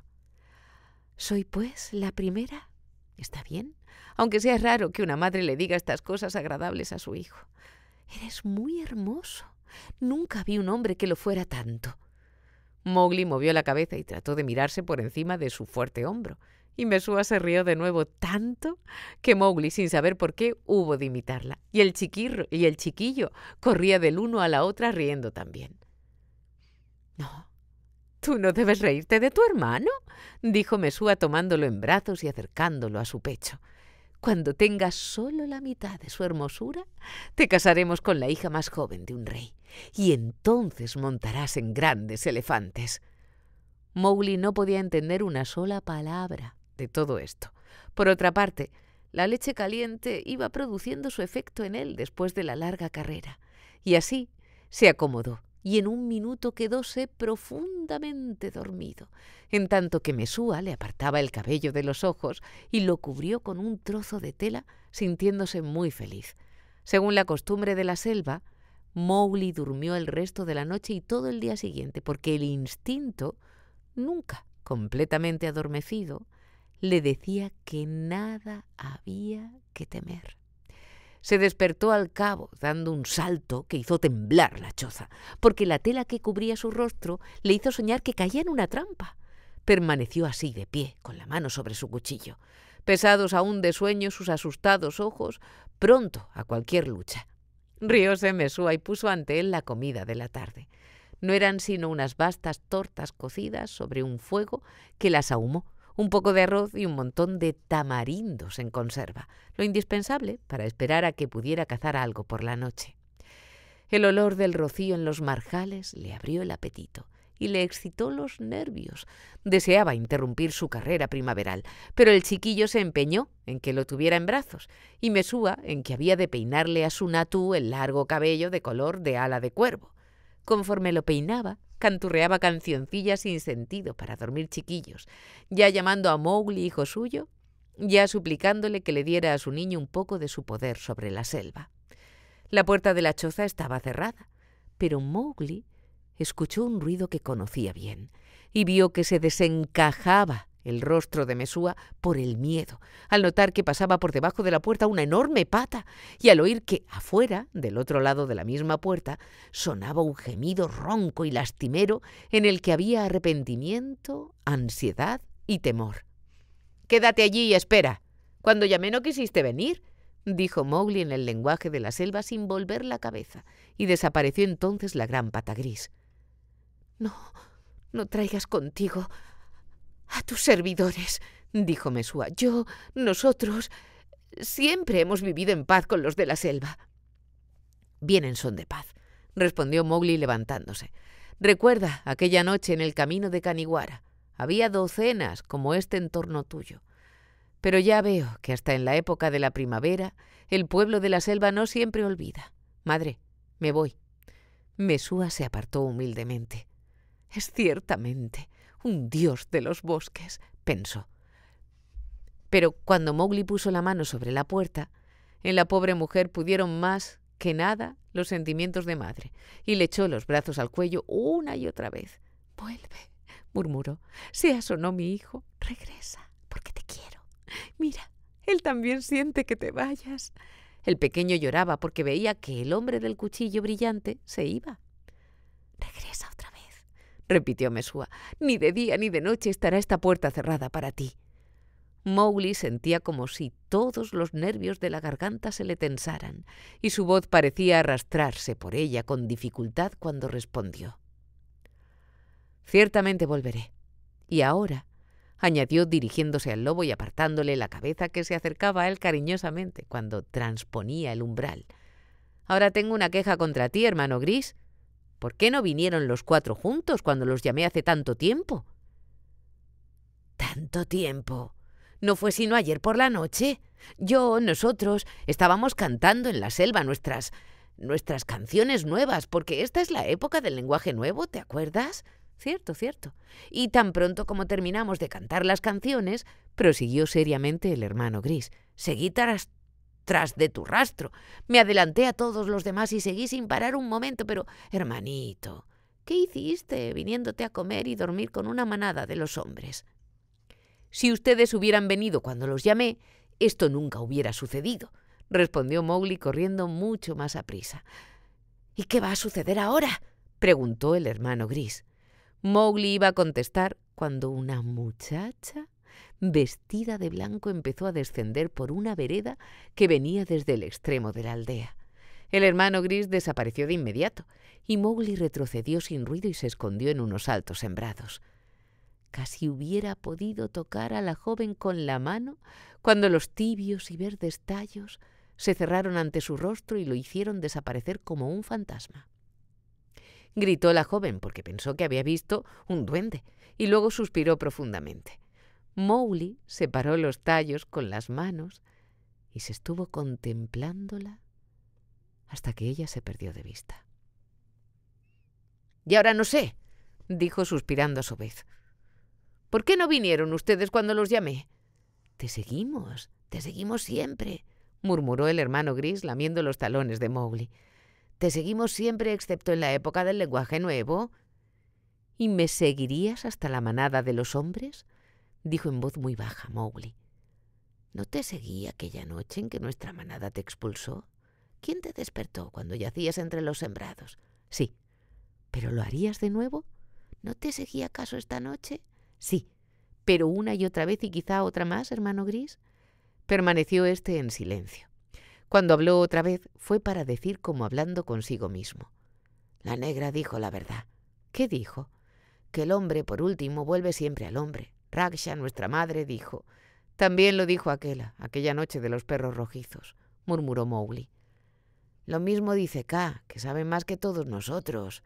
[SPEAKER 1] ¿Soy, pues, la primera? Está bien, aunque sea raro que una madre le diga estas cosas agradables a su hijo. Eres muy hermoso. Nunca vi un hombre que lo fuera tanto. Mowgli movió la cabeza y trató de mirarse por encima de su fuerte hombro. Y Mesúa se rió de nuevo tanto que Mowgli, sin saber por qué, hubo de imitarla. Y el, chiquillo, y el chiquillo corría del uno a la otra riendo también. No, tú no debes reírte de tu hermano, dijo Mesúa tomándolo en brazos y acercándolo a su pecho. Cuando tengas solo la mitad de su hermosura, te casaremos con la hija más joven de un rey, y entonces montarás en grandes elefantes. Mowgli no podía entender una sola palabra, de todo esto. Por otra parte, la leche caliente iba produciendo su efecto en él después de la larga carrera, y así se acomodó y en un minuto quedóse profundamente dormido, en tanto que Mesúa le apartaba el cabello de los ojos y lo cubrió con un trozo de tela, sintiéndose muy feliz. Según la costumbre de la selva, Mowgli durmió el resto de la noche y todo el día siguiente, porque el instinto, nunca completamente adormecido, le decía que nada había que temer. Se despertó al cabo, dando un salto que hizo temblar la choza, porque la tela que cubría su rostro le hizo soñar que caía en una trampa. Permaneció así de pie, con la mano sobre su cuchillo. Pesados aún de sueño sus asustados ojos, pronto a cualquier lucha. Rióse Mesúa y puso ante él la comida de la tarde. No eran sino unas vastas tortas cocidas sobre un fuego que las ahumó un poco de arroz y un montón de tamarindos en conserva, lo indispensable para esperar a que pudiera cazar algo por la noche. El olor del rocío en los marjales le abrió el apetito y le excitó los nervios. Deseaba interrumpir su carrera primaveral, pero el chiquillo se empeñó en que lo tuviera en brazos y Mesúa en que había de peinarle a su natú el largo cabello de color de ala de cuervo. Conforme lo peinaba, canturreaba cancioncillas sin sentido para dormir chiquillos, ya llamando a Mowgli hijo suyo, ya suplicándole que le diera a su niño un poco de su poder sobre la selva. La puerta de la choza estaba cerrada, pero Mowgli escuchó un ruido que conocía bien y vio que se desencajaba el rostro de Mesúa por el miedo, al notar que pasaba por debajo de la puerta una enorme pata y al oír que afuera, del otro lado de la misma puerta, sonaba un gemido ronco y lastimero en el que había arrepentimiento, ansiedad y temor. Quédate allí y espera. Cuando llamé no quisiste venir, dijo Mowgli en el lenguaje de la selva sin volver la cabeza, y desapareció entonces la gran pata gris. No, no traigas contigo a tus servidores, dijo Mesúa. Yo, nosotros, siempre hemos vivido en paz con los de la selva. Vienen son de paz, respondió Mowgli levantándose. Recuerda aquella noche en el camino de Caniguara. Había docenas como este en torno tuyo. Pero ya veo que hasta en la época de la primavera el pueblo de la selva no siempre olvida. Madre, me voy. Mesúa se apartó humildemente. Es ciertamente, un dios de los bosques, pensó. Pero cuando Mowgli puso la mano sobre la puerta, en la pobre mujer pudieron más que nada los sentimientos de madre, y le echó los brazos al cuello una y otra vez. Vuelve, murmuró. Seas o no mi hijo, regresa, porque te quiero. Mira, él también siente que te vayas. El pequeño lloraba porque veía que el hombre del cuchillo brillante se iba. Regresa otra vez repitió Mesúa. Ni de día ni de noche estará esta puerta cerrada para ti. Mowgli sentía como si todos los nervios de la garganta se le tensaran, y su voz parecía arrastrarse por ella con dificultad cuando respondió. Ciertamente volveré. Y ahora, añadió dirigiéndose al lobo y apartándole la cabeza que se acercaba a él cariñosamente cuando transponía el umbral. Ahora tengo una queja contra ti, hermano Gris. ¿Por qué no vinieron los cuatro juntos cuando los llamé hace tanto tiempo? Tanto tiempo. No fue sino ayer por la noche. Yo, nosotros, estábamos cantando en la selva nuestras nuestras canciones nuevas, porque esta es la época del lenguaje nuevo, ¿te acuerdas? Cierto, cierto. Y tan pronto como terminamos de cantar las canciones, prosiguió seriamente el hermano Gris. Seguí tras de tu rastro. Me adelanté a todos los demás y seguí sin parar un momento, pero, hermanito, ¿qué hiciste viniéndote a comer y dormir con una manada de los hombres? Si ustedes hubieran venido cuando los llamé, esto nunca hubiera sucedido, respondió Mowgli corriendo mucho más a prisa. ¿Y qué va a suceder ahora? preguntó el hermano gris. Mowgli iba a contestar cuando una muchacha vestida de blanco, empezó a descender por una vereda que venía desde el extremo de la aldea. El hermano gris desapareció de inmediato, y Mowgli retrocedió sin ruido y se escondió en unos altos sembrados. Casi hubiera podido tocar a la joven con la mano cuando los tibios y verdes tallos se cerraron ante su rostro y lo hicieron desaparecer como un fantasma. Gritó la joven porque pensó que había visto un duende, y luego suspiró profundamente. Mowgli separó los tallos con las manos y se estuvo contemplándola hasta que ella se perdió de vista. Y ahora no sé, dijo suspirando a su vez. ¿Por qué no vinieron ustedes cuando los llamé? Te seguimos, te seguimos siempre, murmuró el hermano gris lamiendo los talones de Mowgli. Te seguimos siempre excepto en la época del lenguaje nuevo. ¿Y me seguirías hasta la manada de los hombres? dijo en voz muy baja Mowgli. ¿No te seguí aquella noche en que nuestra manada te expulsó? ¿Quién te despertó cuando yacías entre los sembrados? Sí. ¿Pero lo harías de nuevo? ¿No te seguí acaso esta noche? Sí. Pero una y otra vez y quizá otra más, hermano Gris. Permaneció éste en silencio. Cuando habló otra vez fue para decir como hablando consigo mismo. La negra dijo la verdad. ¿Qué dijo? Que el hombre, por último, vuelve siempre al hombre. Raksha, nuestra madre, dijo. También lo dijo aquella, aquella noche de los perros rojizos, murmuró Mowgli. Lo mismo dice K, que sabe más que todos nosotros.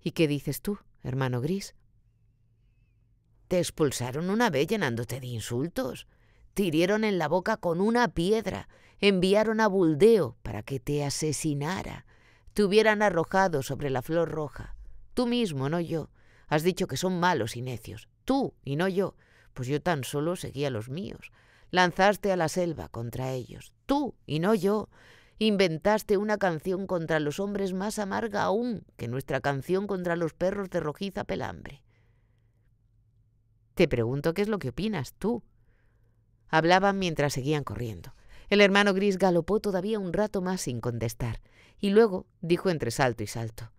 [SPEAKER 1] ¿Y qué dices tú, hermano gris? Te expulsaron una vez llenándote de insultos. Tirieron en la boca con una piedra. Enviaron a Buldeo para que te asesinara. Te hubieran arrojado sobre la flor roja. Tú mismo, no yo. Has dicho que son malos y necios tú y no yo, pues yo tan solo seguía los míos. Lanzaste a la selva contra ellos, tú y no yo. Inventaste una canción contra los hombres más amarga aún que nuestra canción contra los perros de rojiza pelambre. Te pregunto qué es lo que opinas tú. Hablaban mientras seguían corriendo. El hermano gris galopó todavía un rato más sin contestar, y luego dijo entre salto y salto.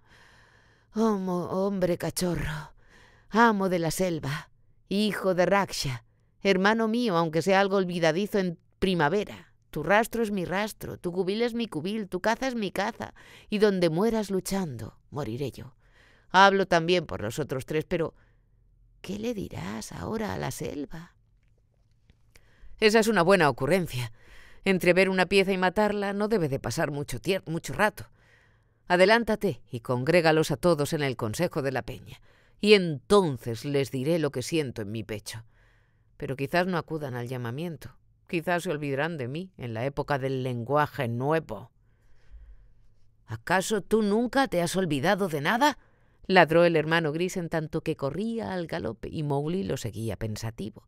[SPEAKER 1] Oh, hombre cachorro, amo de la selva, hijo de Raksha, hermano mío, aunque sea algo olvidadizo en primavera. Tu rastro es mi rastro, tu cubil es mi cubil, tu caza es mi caza, y donde mueras luchando, moriré yo. Hablo también por los otros tres, pero ¿qué le dirás ahora a la selva? Esa es una buena ocurrencia. Entre ver una pieza y matarla no debe de pasar mucho, mucho rato. Adelántate y congrégalos a todos en el Consejo de la Peña y entonces les diré lo que siento en mi pecho. Pero quizás no acudan al llamamiento, quizás se olvidarán de mí en la época del lenguaje nuevo. ¿Acaso tú nunca te has olvidado de nada? ladró el hermano gris en tanto que corría al galope y Mowgli lo seguía pensativo.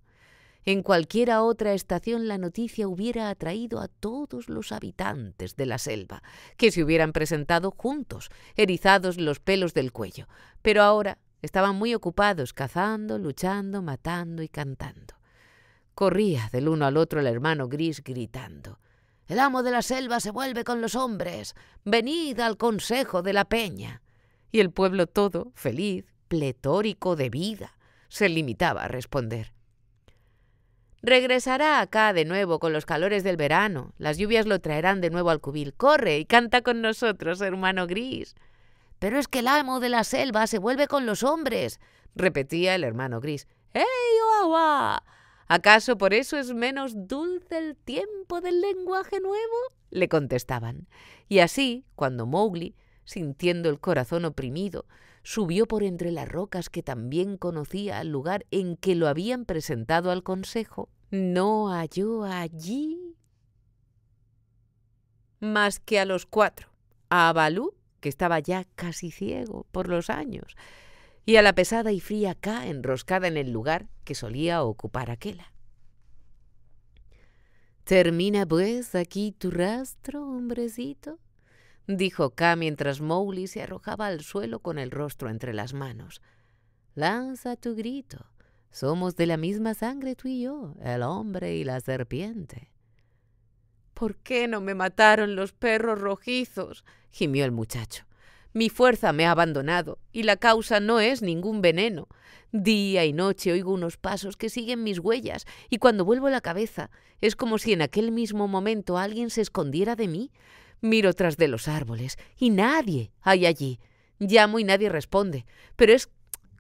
[SPEAKER 1] En cualquiera otra estación la noticia hubiera atraído a todos los habitantes de la selva, que se hubieran presentado juntos, erizados los pelos del cuello. Pero ahora Estaban muy ocupados cazando, luchando, matando y cantando. Corría del uno al otro el hermano gris gritando. El amo de la selva se vuelve con los hombres. Venid al consejo de la peña. Y el pueblo todo, feliz, pletórico de vida, se limitaba a responder. Regresará acá de nuevo con los calores del verano. Las lluvias lo traerán de nuevo al cubil. Corre y canta con nosotros, hermano gris. Pero es que el amo de la selva se vuelve con los hombres, repetía el hermano gris. ¡Ey, oagua! ¿Acaso por eso es menos dulce el tiempo del lenguaje nuevo? le contestaban. Y así, cuando Mowgli, sintiendo el corazón oprimido, subió por entre las rocas que también conocía el lugar en que lo habían presentado al consejo, no halló allí más que a los cuatro, a Balú, que estaba ya casi ciego por los años, y a la pesada y fría K enroscada en el lugar que solía ocupar aquella. Termina pues aquí tu rastro, hombrecito, dijo K mientras Mowgli se arrojaba al suelo con el rostro entre las manos. Lanza tu grito. Somos de la misma sangre tú y yo, el hombre y la serpiente. ¿Por qué no me mataron los perros rojizos? gimió el muchacho. Mi fuerza me ha abandonado, y la causa no es ningún veneno. Día y noche oigo unos pasos que siguen mis huellas, y cuando vuelvo la cabeza es como si en aquel mismo momento alguien se escondiera de mí. Miro tras de los árboles, y nadie hay allí. Llamo y nadie responde, pero es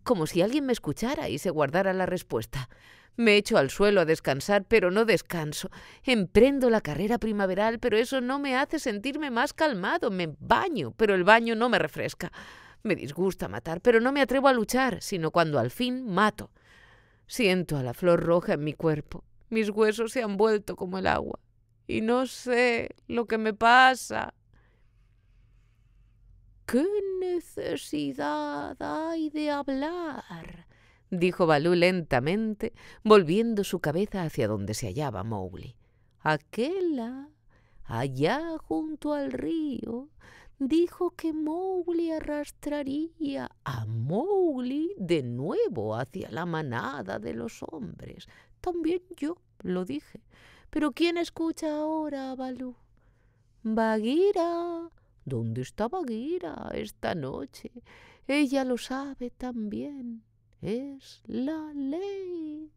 [SPEAKER 1] como si alguien me escuchara y se guardara la respuesta. Me echo al suelo a descansar, pero no descanso. Emprendo la carrera primaveral, pero eso no me hace sentirme más calmado. Me baño, pero el baño no me refresca. Me disgusta matar, pero no me atrevo a luchar, sino cuando al fin mato. Siento a la flor roja en mi cuerpo. Mis huesos se han vuelto como el agua. Y no sé lo que me pasa. ¿Qué necesidad hay de hablar? dijo Balú lentamente, volviendo su cabeza hacia donde se hallaba Mowgli. Aquella allá junto al río, dijo que Mowgli arrastraría a Mowgli de nuevo hacia la manada de los hombres. También yo lo dije. Pero ¿quién escucha ahora Balú? Bagira, ¿Dónde está Bagira esta noche? Ella lo sabe también es la ley.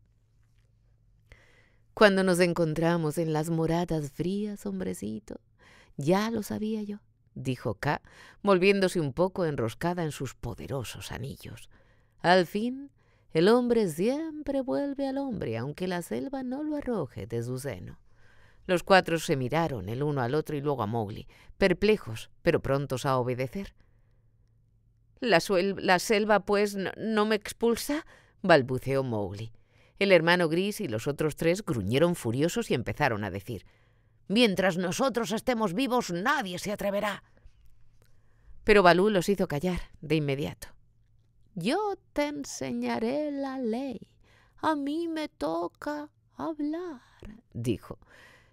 [SPEAKER 1] Cuando nos encontramos en las moradas frías, hombrecito, ya lo sabía yo, dijo K, volviéndose un poco enroscada en sus poderosos anillos. Al fin, el hombre siempre vuelve al hombre, aunque la selva no lo arroje de su seno. Los cuatro se miraron el uno al otro y luego a Mowgli, perplejos, pero prontos a obedecer. ¿La, selva, pues, no, no me expulsa? balbuceó Mowgli. El hermano gris y los otros tres gruñeron furiosos y empezaron a decir: Mientras nosotros estemos vivos, nadie se atreverá. Pero Balú los hizo callar de inmediato. Yo te enseñaré la ley. A mí me toca hablar, dijo.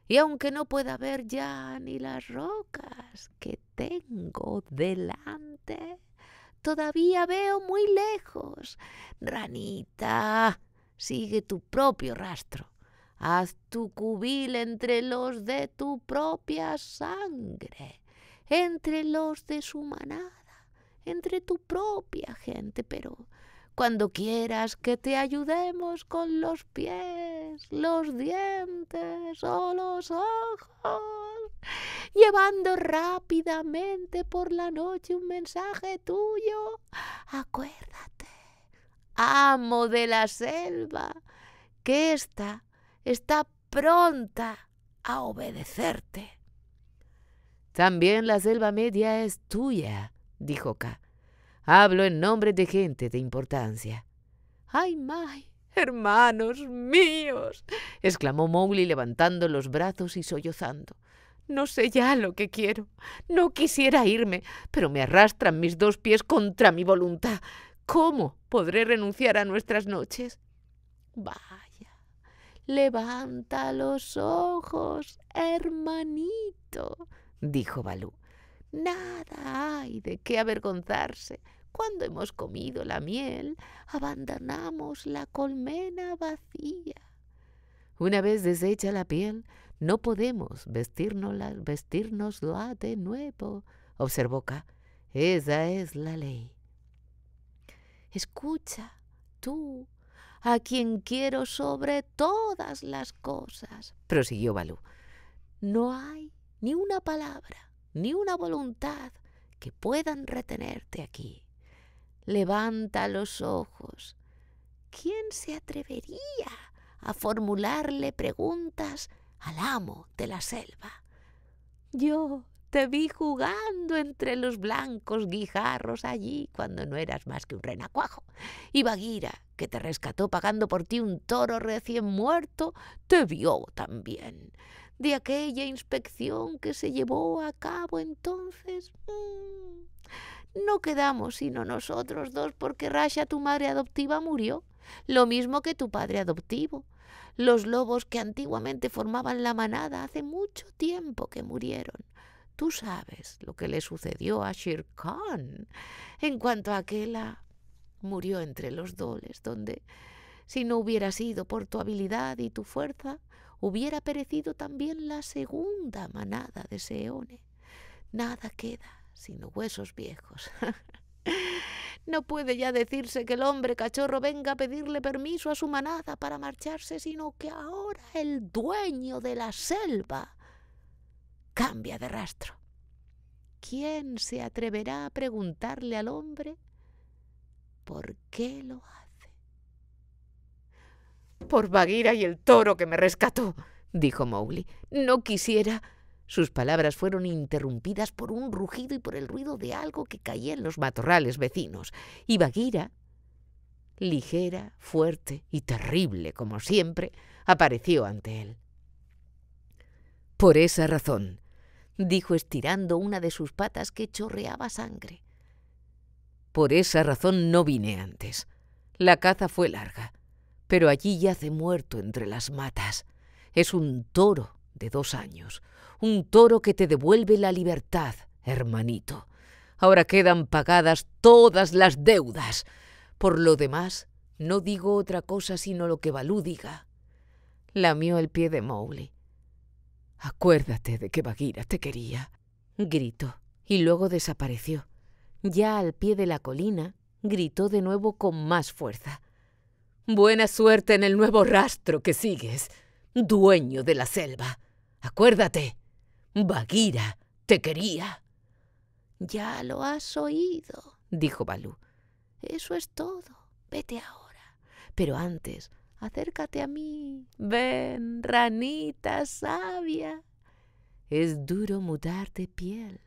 [SPEAKER 1] Y aunque no pueda ver ya ni las rocas que tengo delante, Todavía veo muy lejos. Ranita, sigue tu propio rastro. Haz tu cubil entre los de tu propia sangre, entre los de su manada, entre tu propia gente, pero cuando quieras que te ayudemos con los pies, los dientes o los ojos, llevando rápidamente por la noche un mensaje tuyo. Acuérdate, amo de la selva, que ésta está pronta a obedecerte. También la selva media es tuya, dijo K Hablo en nombre de gente de importancia. ¡Ay, Mai! ¡Hermanos míos! exclamó Mowgli levantando los brazos y sollozando. No sé ya lo que quiero. No quisiera irme, pero me arrastran mis dos pies contra mi voluntad. ¿Cómo podré renunciar a nuestras noches? Vaya, levanta los ojos, hermanito, dijo Balú. Nada hay de qué avergonzarse. Cuando hemos comido la miel, abandonamos la colmena vacía. Una vez deshecha la piel, no podemos vestirnosla, vestirnosla de nuevo, observó K. Esa es la ley. Escucha, tú, a quien quiero sobre todas las cosas, prosiguió Balú. No hay ni una palabra, ni una voluntad que puedan retenerte aquí levanta los ojos. ¿Quién se atrevería a formularle preguntas al amo de la selva? Yo te vi jugando entre los blancos guijarros allí cuando no eras más que un renacuajo. Y Bagira, que te rescató pagando por ti un toro recién muerto, te vio también. De aquella inspección que se llevó a cabo entonces. Mm, no quedamos sino nosotros dos porque Rasha, tu madre adoptiva, murió, lo mismo que tu padre adoptivo. Los lobos que antiguamente formaban la manada hace mucho tiempo que murieron. Tú sabes lo que le sucedió a Shir Khan. En cuanto a aquella, murió entre los doles, donde, si no hubiera sido por tu habilidad y tu fuerza, hubiera perecido también la segunda manada de Seone. Nada queda sino huesos viejos. no puede ya decirse que el hombre cachorro venga a pedirle permiso a su manada para marcharse, sino que ahora el dueño de la selva cambia de rastro. ¿Quién se atreverá a preguntarle al hombre por qué lo hace? Por Bagheera y el toro que me rescató, dijo Mowgli. No quisiera sus palabras fueron interrumpidas por un rugido y por el ruido de algo que caía en los matorrales vecinos. Y Bagheera, ligera, fuerte y terrible como siempre, apareció ante él. Por esa razón, dijo estirando una de sus patas que chorreaba sangre. Por esa razón no vine antes. La caza fue larga, pero allí yace muerto entre las matas. Es un toro de dos años, un toro que te devuelve la libertad, hermanito. Ahora quedan pagadas todas las deudas. Por lo demás, no digo otra cosa sino lo que Balú diga. Lamió el pie de Mowgli. Acuérdate de que Bagheera te quería, gritó, y luego desapareció. Ya al pie de la colina, gritó de nuevo con más fuerza. Buena suerte en el nuevo rastro que sigues, dueño de la selva. Acuérdate. Bagira te quería. Ya lo has oído, dijo Balú. Eso es todo. Vete ahora. Pero antes, acércate a mí. Ven, ranita sabia. Es duro mudar de piel,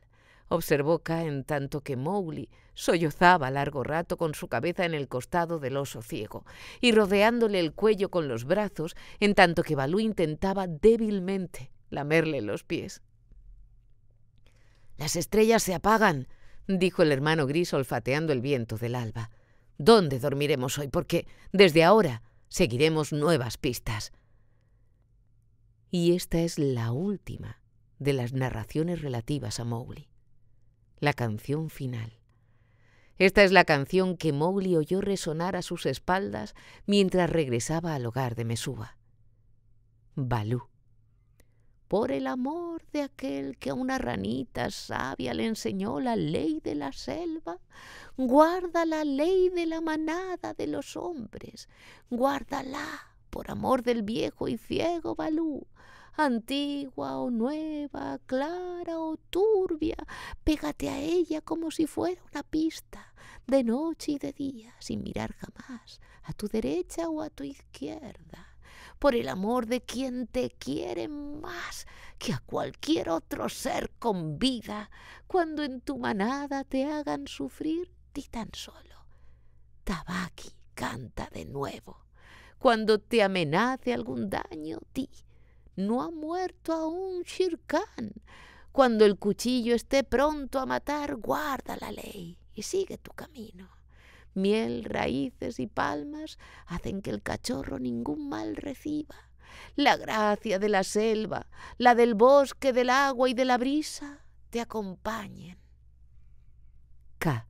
[SPEAKER 1] observó Kaen, en tanto que Mowgli sollozaba largo rato con su cabeza en el costado del oso ciego y rodeándole el cuello con los brazos en tanto que Balú intentaba débilmente lamerle los pies. Las estrellas se apagan, dijo el hermano gris olfateando el viento del alba. ¿Dónde dormiremos hoy? Porque desde ahora seguiremos nuevas pistas. Y esta es la última de las narraciones relativas a Mowgli, la canción final. Esta es la canción que Mowgli oyó resonar a sus espaldas mientras regresaba al hogar de Mesúa. Balú por el amor de aquel que a una ranita sabia le enseñó la ley de la selva, guarda la ley de la manada de los hombres, guárdala por amor del viejo y ciego Balú, antigua o nueva, clara o turbia, pégate a ella como si fuera una pista, de noche y de día, sin mirar jamás a tu derecha o a tu izquierda por el amor de quien te quiere más que a cualquier otro ser con vida, cuando en tu manada te hagan sufrir, ti tan solo. Tabaki canta de nuevo. Cuando te amenace algún daño, ti. No ha muerto aún Shirkan. Cuando el cuchillo esté pronto a matar, guarda la ley y sigue tu camino. Miel, raíces y palmas hacen que el cachorro ningún mal reciba. La gracia de la selva, la del bosque, del agua y de la brisa te acompañen. K.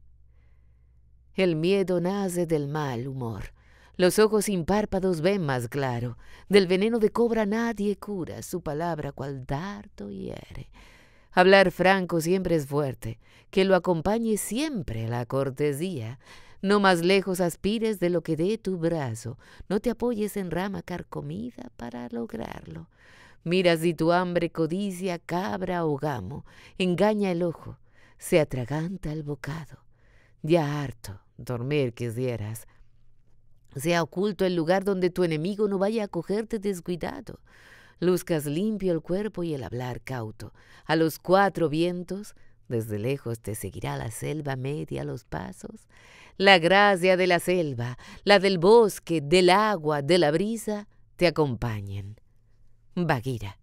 [SPEAKER 1] El miedo nace del mal humor. Los ojos sin párpados ven más claro. Del veneno de cobra nadie cura, su palabra cual dardo hiere. Hablar franco siempre es fuerte, que lo acompañe siempre la cortesía. No más lejos aspires de lo que dé tu brazo, no te apoyes en rama carcomida para lograrlo. Mira si tu hambre codicia cabra o gamo, engaña el ojo, se atraganta el bocado. Ya harto, dormir quisieras. Sea oculto el lugar donde tu enemigo no vaya a cogerte descuidado. Luzcas limpio el cuerpo y el hablar cauto. A los cuatro vientos, desde lejos te seguirá la selva media los pasos. La gracia de la selva, la del bosque, del agua, de la brisa, te acompañen. Bagheera.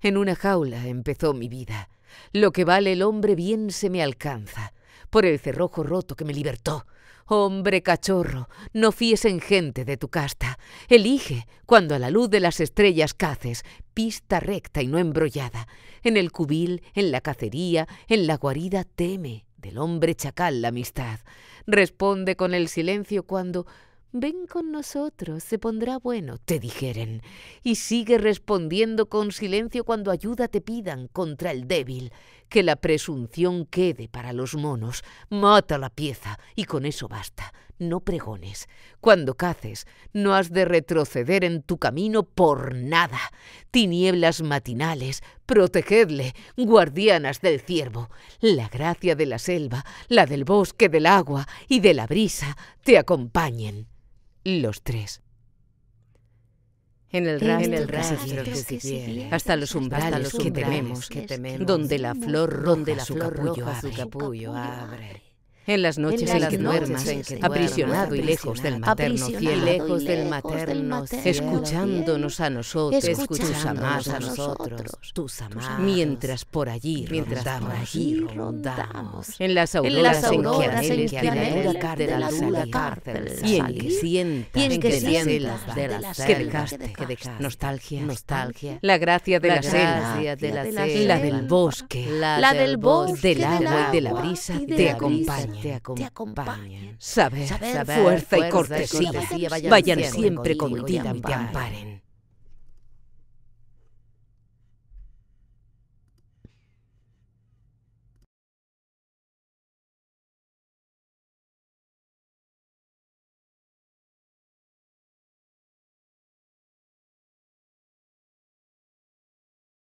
[SPEAKER 1] En una jaula empezó mi vida. Lo que vale el hombre bien se me alcanza, por el cerrojo roto que me libertó. Hombre cachorro, no fíes en gente de tu casta. Elige, cuando a la luz de las estrellas caces, pista recta y no embrollada. En el cubil, en la cacería, en la guarida, teme del hombre chacal la amistad. Responde con el silencio cuando Ven con nosotros, se pondrá bueno, te dijeren. Y sigue respondiendo con silencio cuando ayuda te pidan contra el débil. Que la presunción quede para los monos. Mata la pieza y con eso basta no pregones. Cuando caces, no has de retroceder en tu camino por nada. Tinieblas matinales, protegedle, guardianas del ciervo. La gracia de la selva, la del bosque, del agua y de la brisa te acompañen. Los tres. En el rastro, hasta los umbrales, que, tememos, donde la flor ronda su, su capullo abre.
[SPEAKER 2] En las noches en, las en que duermas, aprisionado y lejos del materno cielo, lejos del
[SPEAKER 1] materno escuchándonos a nosotros, escuchándonos más a nosotros, tus amados, mientras por allí mientras por allí rondamos, en las auroras en, que anheles de la de la luna cárcel, y en que sientas, que de las que que nostalgia, nostalgia, la gracia de la selva, la del bosque, la del bosque, del agua y de la brisa te acompaña te acompañen. fuerza, y cortesía, vayan, siempre, con contigo y te amparen.